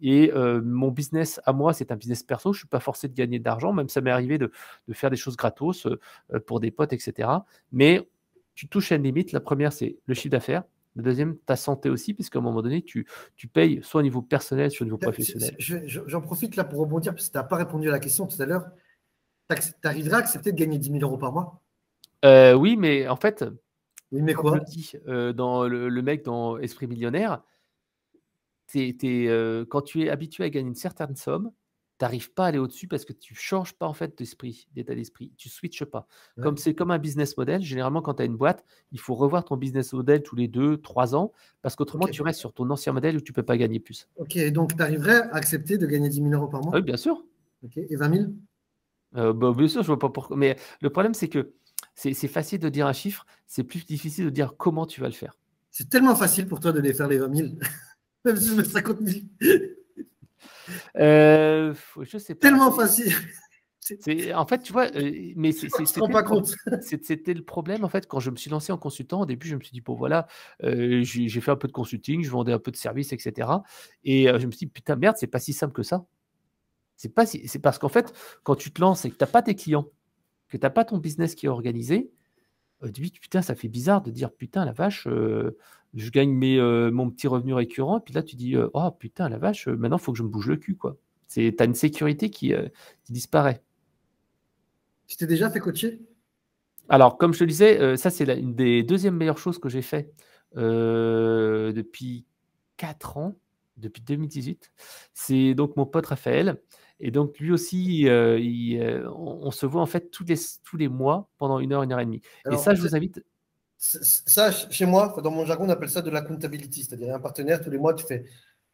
Et euh, mon business à moi, c'est un business perso. Je ne suis pas forcé de gagner d'argent, même ça m'est arrivé de, faire des choses gratos euh, pour des potes, etc. Mais tu touches à une limite. La première, c'est le chiffre d'affaires. Le deuxième, ta santé aussi, puisqu'à un moment donné, tu, payes soit au niveau personnel, soit au niveau professionnel. J'en profite là pour rebondir, parce que tu n'as pas répondu à la question tout à l'heure. Tu arriverais à accepter de gagner 10 000 euros par mois euh, Oui, mais en fait, mais euh, dans le, mec dans Esprit Millionnaire, euh, quand tu es habitué à gagner une certaine somme, tu n'arrives pas à aller au-dessus parce que tu ne changes pas en fait d'esprit, d'état d'esprit. Tu ne switches pas. Comme c'est comme un business model, généralement quand tu as une boîte, il faut revoir ton business model tous les deux, trois ans, parce qu'autrement tu restes sur ton ancien modèle où tu ne peux pas gagner plus. Ok, donc tu arriverais à accepter de gagner 10 000 euros par mois ah Oui, bien sûr. Ok, et 20 000 euh, bah, bien sûr, je vois pas pourquoi. Mais le problème, c'est que c'est facile de dire un chiffre, c'est plus difficile de dire comment tu vas le faire. C'est tellement facile pour toi de défaire les 20 000, même si je mets 50 000. Euh, sais pas. Tellement facile. en fait, tu vois, mais c'était le problème en fait quand je me suis lancé en consultant. Au début, je me suis dit bon voilà, euh, j'ai, fait un peu de consulting, je vendais un peu de services, etc. Et euh, je me suis dit putain merde, c'est pas si simple que ça. C'est parce qu'en fait, quand tu te lances et que tu n'as pas tes clients, que tu n'as pas ton business qui est organisé, euh, tu dis putain, ça fait bizarre de dire putain, la vache, euh, je gagne euh, mon petit revenu récurrent. Et puis là, tu dis oh putain, la vache, maintenant, il faut que je me bouge le cul. Tu as une sécurité qui, disparaît. Tu t'es déjà fait coacher Alors, comme je te disais, ça, c'est une des deuxièmes meilleures choses que j'ai fait depuis 4 ans, depuis 2018. C'est donc mon pote Raphaël et donc, lui aussi, on, se voit en fait tous les, tous les mois pendant une heure, une heure et demie. et ça, je vous invite. Ça, chez moi, dans mon jargon, on appelle ça de la comptabilité. C'est-à-dire, un partenaire, tous les mois, tu fais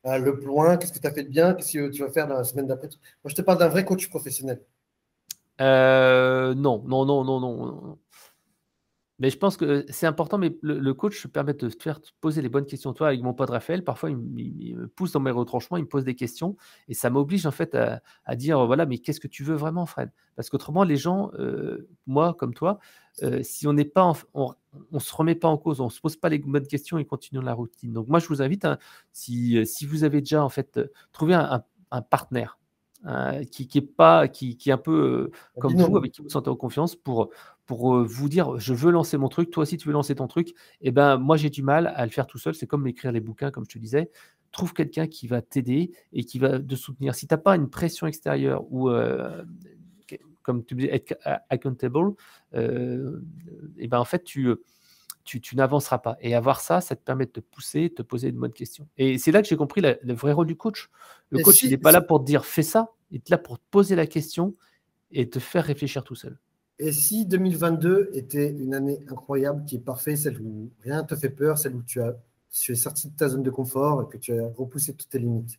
le point, qu'est-ce que tu as fait de bien, qu'est-ce que tu vas faire dans la semaine d'après. Moi, je te parle d'un vrai coach professionnel. non, non, non, non, non. Mais je pense que c'est important, mais le, coach permet de te faire poser les bonnes questions. Toi, avec mon pote Raphaël, parfois, il, me pousse dans mes retranchements, il me pose des questions, et ça m'oblige en fait à, dire, voilà, mais qu'est-ce que tu veux vraiment, Fred Parce qu'autrement, les gens, moi comme toi, si on n'est pas, on, se remet pas en cause, on ne se pose pas les bonnes questions et continue la routine. Donc moi, je vous invite, hein, si, si, vous avez déjà en fait trouvé un, partenaire, hein, qui, est pas qui, est un peu bah, comme vous avec qui vous sentez en confiance pour pour euh, vous dire je veux lancer mon truc, toi aussi tu veux lancer ton truc, et eh ben moi j'ai du mal à le faire tout seul, c'est comme écrire les bouquins comme je te disais, trouve quelqu'un qui va t'aider et qui va te soutenir. Si tu n'as pas une pression extérieure ou euh, comme tu dis être accountable, et euh, eh ben en fait tu tu, n'avanceras pas. Et avoir ça, ça te permet de te pousser, de te poser de bonnes questions. Et c'est là que j'ai compris le vrai rôle du coach. Le coach, il n'est pas là pour te dire fais ça, il est là pour te poser la question et te faire réfléchir tout seul. Et si 2022 était une année incroyable, qui est parfaite, celle où rien ne te fait peur, celle où tu, as, tu es sorti de ta zone de confort et que tu as repoussé toutes tes limites,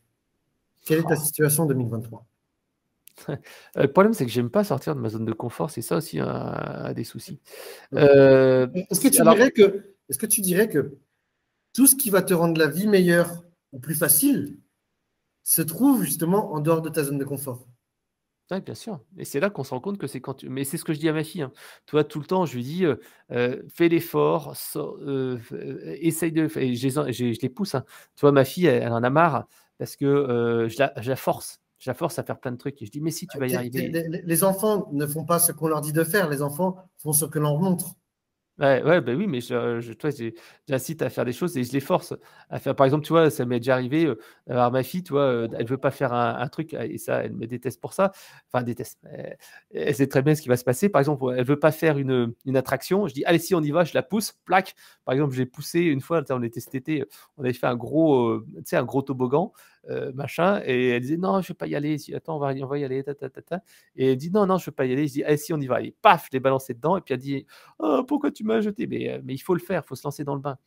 quelle est ta situation en 2023 euh, le problème, c'est que j'aime pas sortir de ma zone de confort. C'est ça aussi un, des soucis. Euh, que tu que, est-ce que tu dirais que tout ce qui va te rendre la vie meilleure ou plus facile se trouve justement en dehors de ta zone de confort bien sûr. Et c'est là qu'on se rend compte que c'est quand tu... Mais c'est ce que je dis à ma fille. Hein. Toi, tout le temps, je lui dis, fais l'effort, essaye de... Et je, les, pousse. Hein. Toi, ma fille, elle, en a marre parce que je, la, force. Je la force à faire plein de trucs. Et je dis, mais si, tu vas y arriver. Les, les enfants ne font pas ce qu'on leur dit de faire. Les enfants font ce que l'on montre. Ouais, bah oui, mais je, euh, j'incite à faire des choses et je les force à faire. Par exemple, tu vois, ça m'est déjà arrivé ma fille, tu vois, elle veut pas faire un, truc et ça, elle me déteste pour ça. Enfin, déteste. Elle, sait très bien ce qui va se passer. Par exemple, elle ne veut pas faire une, attraction. Je dis, allez, si on y va, je la pousse, plaque. Par exemple, j'ai poussé une fois, on était cet été, on avait fait un gros, un gros toboggan. Euh, machin. Et elle disait, non, je ne vais pas y aller. Attends, on va, y aller. Ta, ta, ta, et elle dit, non, non, je ne pas y aller. Je dis, eh, si, on y va. Et paf, je l'ai balancé dedans. Et puis elle dit, oh, pourquoi tu m'as jeté mais, euh, mais il faut le faire, il faut se lancer dans le bain.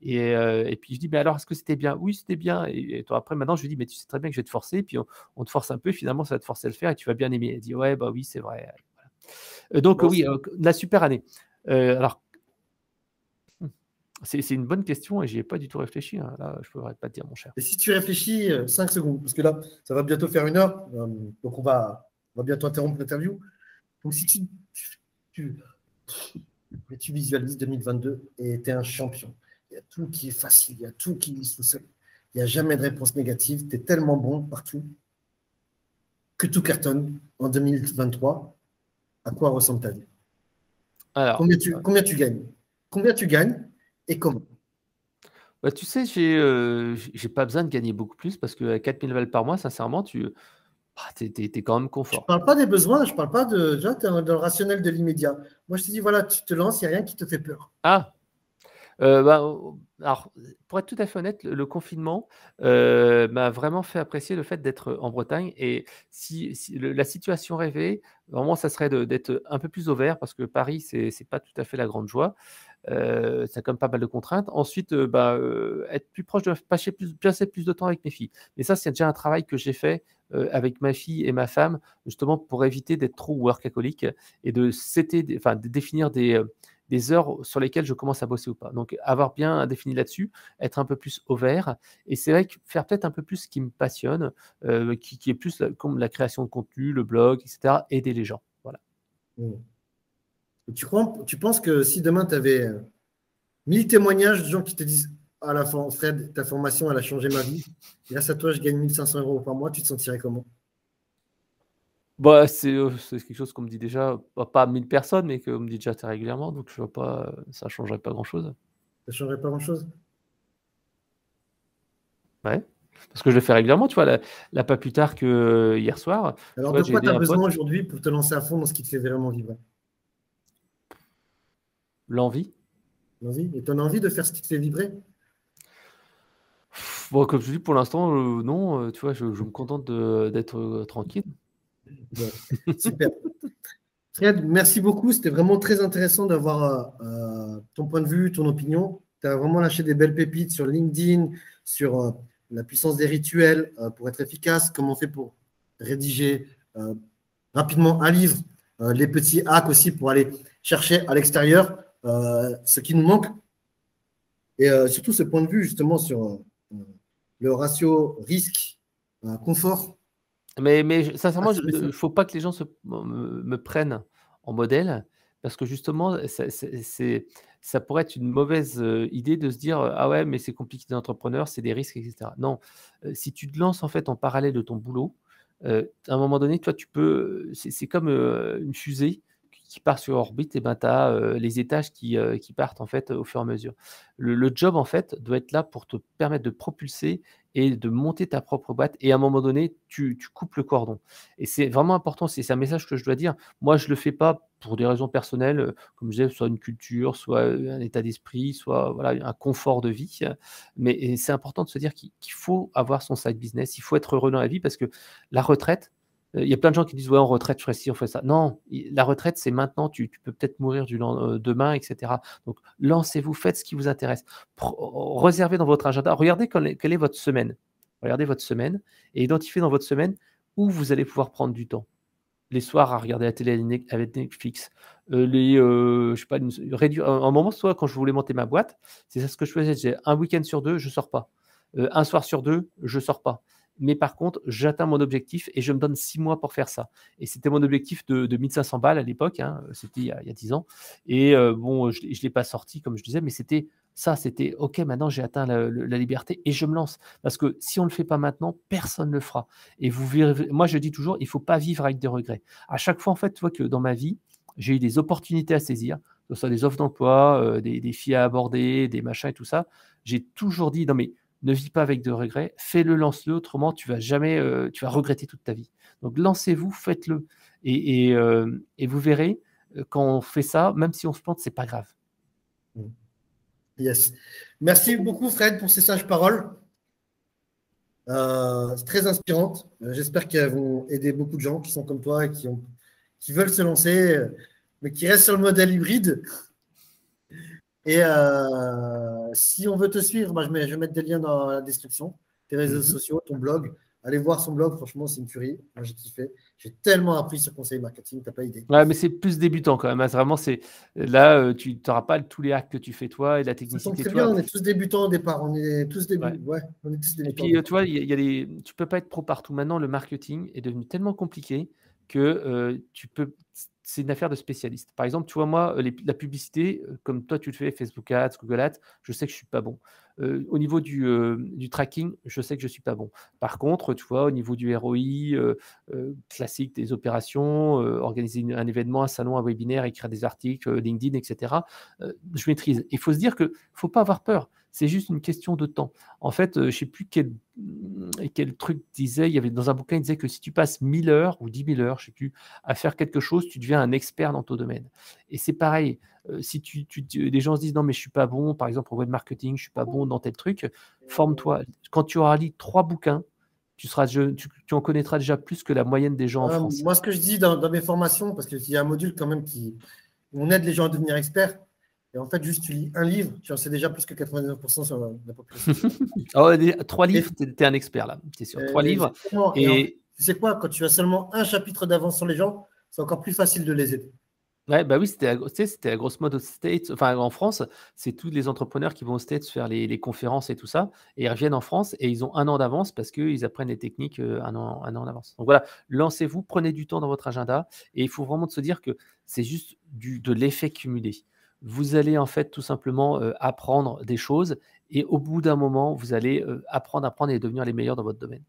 Et, euh, et puis je dis, mais alors, est-ce que c'était bien Oui, c'était bien. Et, toi, après, maintenant, je lui dis, mais tu sais très bien que je vais te forcer. Et puis on, te force un peu. Finalement, ça va te forcer à le faire et tu vas bien aimer. Elle dit, ouais, bah oui, c'est vrai. Donc, oui, la super année. alors, c'est une bonne question et j'y ai pas du tout réfléchi. Hein. Là, je ne peux pas te dire, mon cher. Et si tu réfléchis 5 euh, secondes, parce que là, ça va bientôt faire une heure, euh, donc on va, on va bientôt interrompre l'interview. Donc si tu, tu, tu, visualises 2022 et tu es un champion, il y a tout qui est facile, il y a tout qui glisse tout seul, il n'y a jamais de réponse négative, tu es tellement bon partout que tout cartonne en 2023. À quoi ressemble ta vie alors, combien tu gagnes euh, Combien tu gagnes et comment bah, Tu sais, j'ai n'ai euh, pas besoin de gagner beaucoup plus parce que 4000 balles par mois, sincèrement, tu ah, es, quand même confort. Je ne parle pas des besoins, je ne parle pas de. dans le rationnel de l'immédiat. Moi, je te dis, voilà, tu te lances, il n'y a rien qui te fait peur. Ah euh, bah, oh, alors, pour être tout à fait honnête, le, confinement euh, m'a vraiment fait apprécier le fait d'être en Bretagne. Et si, la situation rêvée, vraiment, ça serait d'être un peu plus au vert parce que Paris, c'est pas tout à fait la grande joie. Euh, ça a quand même pas mal de contraintes. Ensuite, euh, bah, euh, être plus proche de passer plus, passer plus de temps avec mes filles. Mais ça, c'est déjà un travail que j'ai fait avec ma fille et ma femme, justement pour éviter d'être trop workaholic et de, enfin, de définir des, des, heures sur lesquelles je commence à bosser ou pas. Donc, avoir bien défini là-dessus, être un peu plus ouvert. Et c'est vrai que faire peut-être un peu plus ce qui me passionne, qui, est plus la, comme la création de contenu, le blog, etc., aider les gens. Voilà. Mmh. Tu, tu penses que si demain tu avais 1000 euh, témoignages de gens qui te disent à ah, la fin Fred, ta formation, elle a changé ma vie, grâce à toi, je gagne 1500 euros par mois, tu te sentirais comment bah, euh, c'est, quelque chose qu'on me dit déjà, pas à 1000 personnes, mais qu'on me dit déjà très régulièrement, donc je vois pas, euh, ça changerait pas grand chose. Ça ne changerait pas grand chose Ouais. Parce que je le fais régulièrement, tu vois, là, pas plus tard que hier soir. Alors, de quoi tu as besoin aujourd'hui pour te lancer à fond dans ce qui te fait vraiment vivre L'envie L'envie Et ton envie de faire ce qui te fait vibrer Bon, comme je dis, pour l'instant, euh, non, euh, tu vois, je, me contente d'être euh, tranquille. super. merci beaucoup. C'était vraiment très intéressant d'avoir ton point de vue, ton opinion. Tu as vraiment lâché des belles pépites sur LinkedIn, sur la puissance des rituels pour être efficace, comment on fait pour rédiger rapidement un livre, les petits hacks aussi pour aller chercher à l'extérieur. Euh, ce qui nous manque, et euh, surtout ce point de vue justement sur euh, le ratio risque-confort. Mais, mais sincèrement, il ah, ne faut pas que les gens se, me, prennent en modèle, parce que justement, ça, c'est, ça pourrait être une mauvaise idée de se dire Ah ouais, mais c'est compliqué d'entrepreneur, c'est des risques, etc. Non, si tu te lances en fait en parallèle de ton boulot, à un moment donné, toi, tu peux. C'est, comme une fusée qui part sur orbite, et ben tu as euh, les étages qui, euh, qui, partent en fait au fur et à mesure. Le, job en fait doit être là pour te permettre de propulser et de monter ta propre boîte. Et à un moment donné, tu, tu coupes le cordon. Et c'est vraiment important. C'est un message que je dois dire. Moi, je le fais pas pour des raisons personnelles, euh, comme je disais, soit une culture, soit un état d'esprit, soit voilà, un confort de vie. Mais c'est important de se dire qu'il faut avoir son side business, il faut être heureux dans la vie parce que la retraite, il y a plein de gens qui disent Ouais, on retraite, je ferais ci, on fait ça. Non, la retraite, c'est maintenant, tu, peux peut-être mourir du euh, demain, etc. Donc, lancez-vous, faites ce qui vous intéresse. réservez dans votre agenda. Regardez quelle est votre semaine. Regardez votre semaine et identifiez dans votre semaine où vous allez pouvoir prendre du temps. Les soirs à regarder la télé avec Netflix, euh, les, euh, je sais pas, réduire. Un, moment, soit quand je voulais monter ma boîte, c'est ça ce que je faisais. J'ai un week-end sur deux, je sors pas. un soir sur deux, je sors pas mais par contre, j'atteins mon objectif et je me donne six mois pour faire ça. Et c'était mon objectif de, 1500 balles à l'époque, hein, c'était il, y a 10 ans. Et euh, bon, je ne l'ai pas sorti, comme je disais, mais c'était ça, c'était OK, maintenant j'ai atteint la, liberté et je me lance. Parce que si on ne le fait pas maintenant, personne ne le fera. Et vous verrez, moi je dis toujours, il ne faut pas vivre avec des regrets. À chaque fois, en fait, tu vois que dans ma vie, j'ai eu des opportunités à saisir, que ce soit des offres d'emploi, euh, des, des filles à aborder, des machins et tout ça. J'ai toujours dit, non mais ne vis pas avec de regrets, fais-le, lance-le, autrement tu vas jamais, euh, tu vas regretter toute ta vie. Donc lancez-vous, faites-le, et, euh, vous verrez euh, quand on fait ça, même si on se plante, c'est pas grave. Mm. Yes. Merci beaucoup Fred pour ces sages paroles. C'est très inspirante. J'espère qu'elles vont aider beaucoup de gens qui sont comme toi et qui, ont, qui veulent se lancer, mais qui restent sur le modèle hybride et euh, si on veut te suivre, bah, je, je vais mettre des liens dans la description, tes réseaux mhm. sociaux, ton blog. Allez voir son blog, franchement, c'est une tuerie. Moi, j'ai kiffé. J'ai tellement appris sur conseil marketing, tu n'as pas idée. Ouais, mais c'est plus débutant quand même. Hein. Vraiment, c'est là, euh, tu n'auras pas tous les hacks que tu fais toi et la technicité. on est tous débutants au départ. On est tous débutants. Ouais. on est tous débutants. Et puis, euh, tu vois, il y a les... tu peux pas être pro partout. Maintenant, le marketing est devenu tellement compliqué que tu peux c'est une affaire de spécialiste. Par exemple, tu vois, moi, euh, la publicité, euh, comme toi, tu le fais, Facebook Ads, Google Ads, je sais que je ne suis pas bon. Euh, au niveau du, tracking, je sais que je ne suis pas bon. Par contre, tu vois, au niveau du ROI classique des opérations, organiser un événement, un salon, un webinaire, écrire des articles, LinkedIn, etc., je maîtrise. Il faut se dire qu'il ne faut pas avoir peur. C'est juste une question de temps. En fait, euh, je ne sais plus quel, quel truc disait, il y avait dans un bouquin, il disait que si tu passes 1000 heures ou dix 000 heures, je sais à faire quelque chose, tu deviens un expert dans ton domaine. Et c'est pareil, euh, si tu, les gens se disent non mais je ne suis pas bon, par exemple au web marketing, je suis pas bon dans tel truc, forme-toi. Quand tu auras lu trois bouquins, tu, seras, tu, en connaîtras déjà plus que la moyenne des gens en euh, France. Moi, ce que je dis dans, mes formations, parce qu'il y a un module quand même qui, on aide les gens à devenir experts, et en fait, juste tu lis un livre, tu en sais déjà plus que 99% sur la, population. Ah trois livres, tu es, un expert là, c'est sûr. Trois euh, livres. Et, tu sais quoi, quand tu as seulement un chapitre d'avance sur les gens, c'est encore plus facile de les aider. bah oui, c'était c'était à grosse mode aux States, enfin en France, c'est tous les entrepreneurs qui vont au States faire les, conférences et tout ça, et ils reviennent en France et ils ont un an d'avance parce qu'ils apprennent les techniques euh, un an, un an en Donc voilà, lancez-vous, prenez du temps dans votre agenda, et il faut vraiment se dire que c'est juste de l'effet cumulé vous allez en fait tout simplement apprendre des choses et au bout d'un moment, vous allez apprendre, apprendre et devenir les meilleurs dans votre domaine.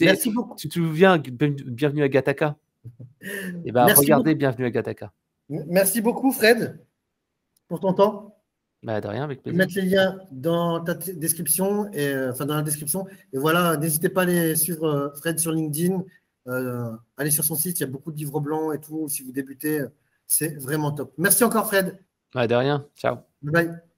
Merci beaucoup. Tu te souviens, ben, bienvenue à Gataka Et eh ben, regardez Bienvenue à Gataka. Merci beaucoup, Fred, pour ton temps. Bah, de rien, Mettre les liens dans ta description, et, euh, dans la description. Et voilà, n'hésitez pas à aller suivre euh, Fred sur LinkedIn. Euh, allez sur son site, il y a beaucoup de livres blancs et tout. Si vous débutez, c'est vraiment top. Merci encore, Fred. Allez, de rien. Ciao. Bye bye.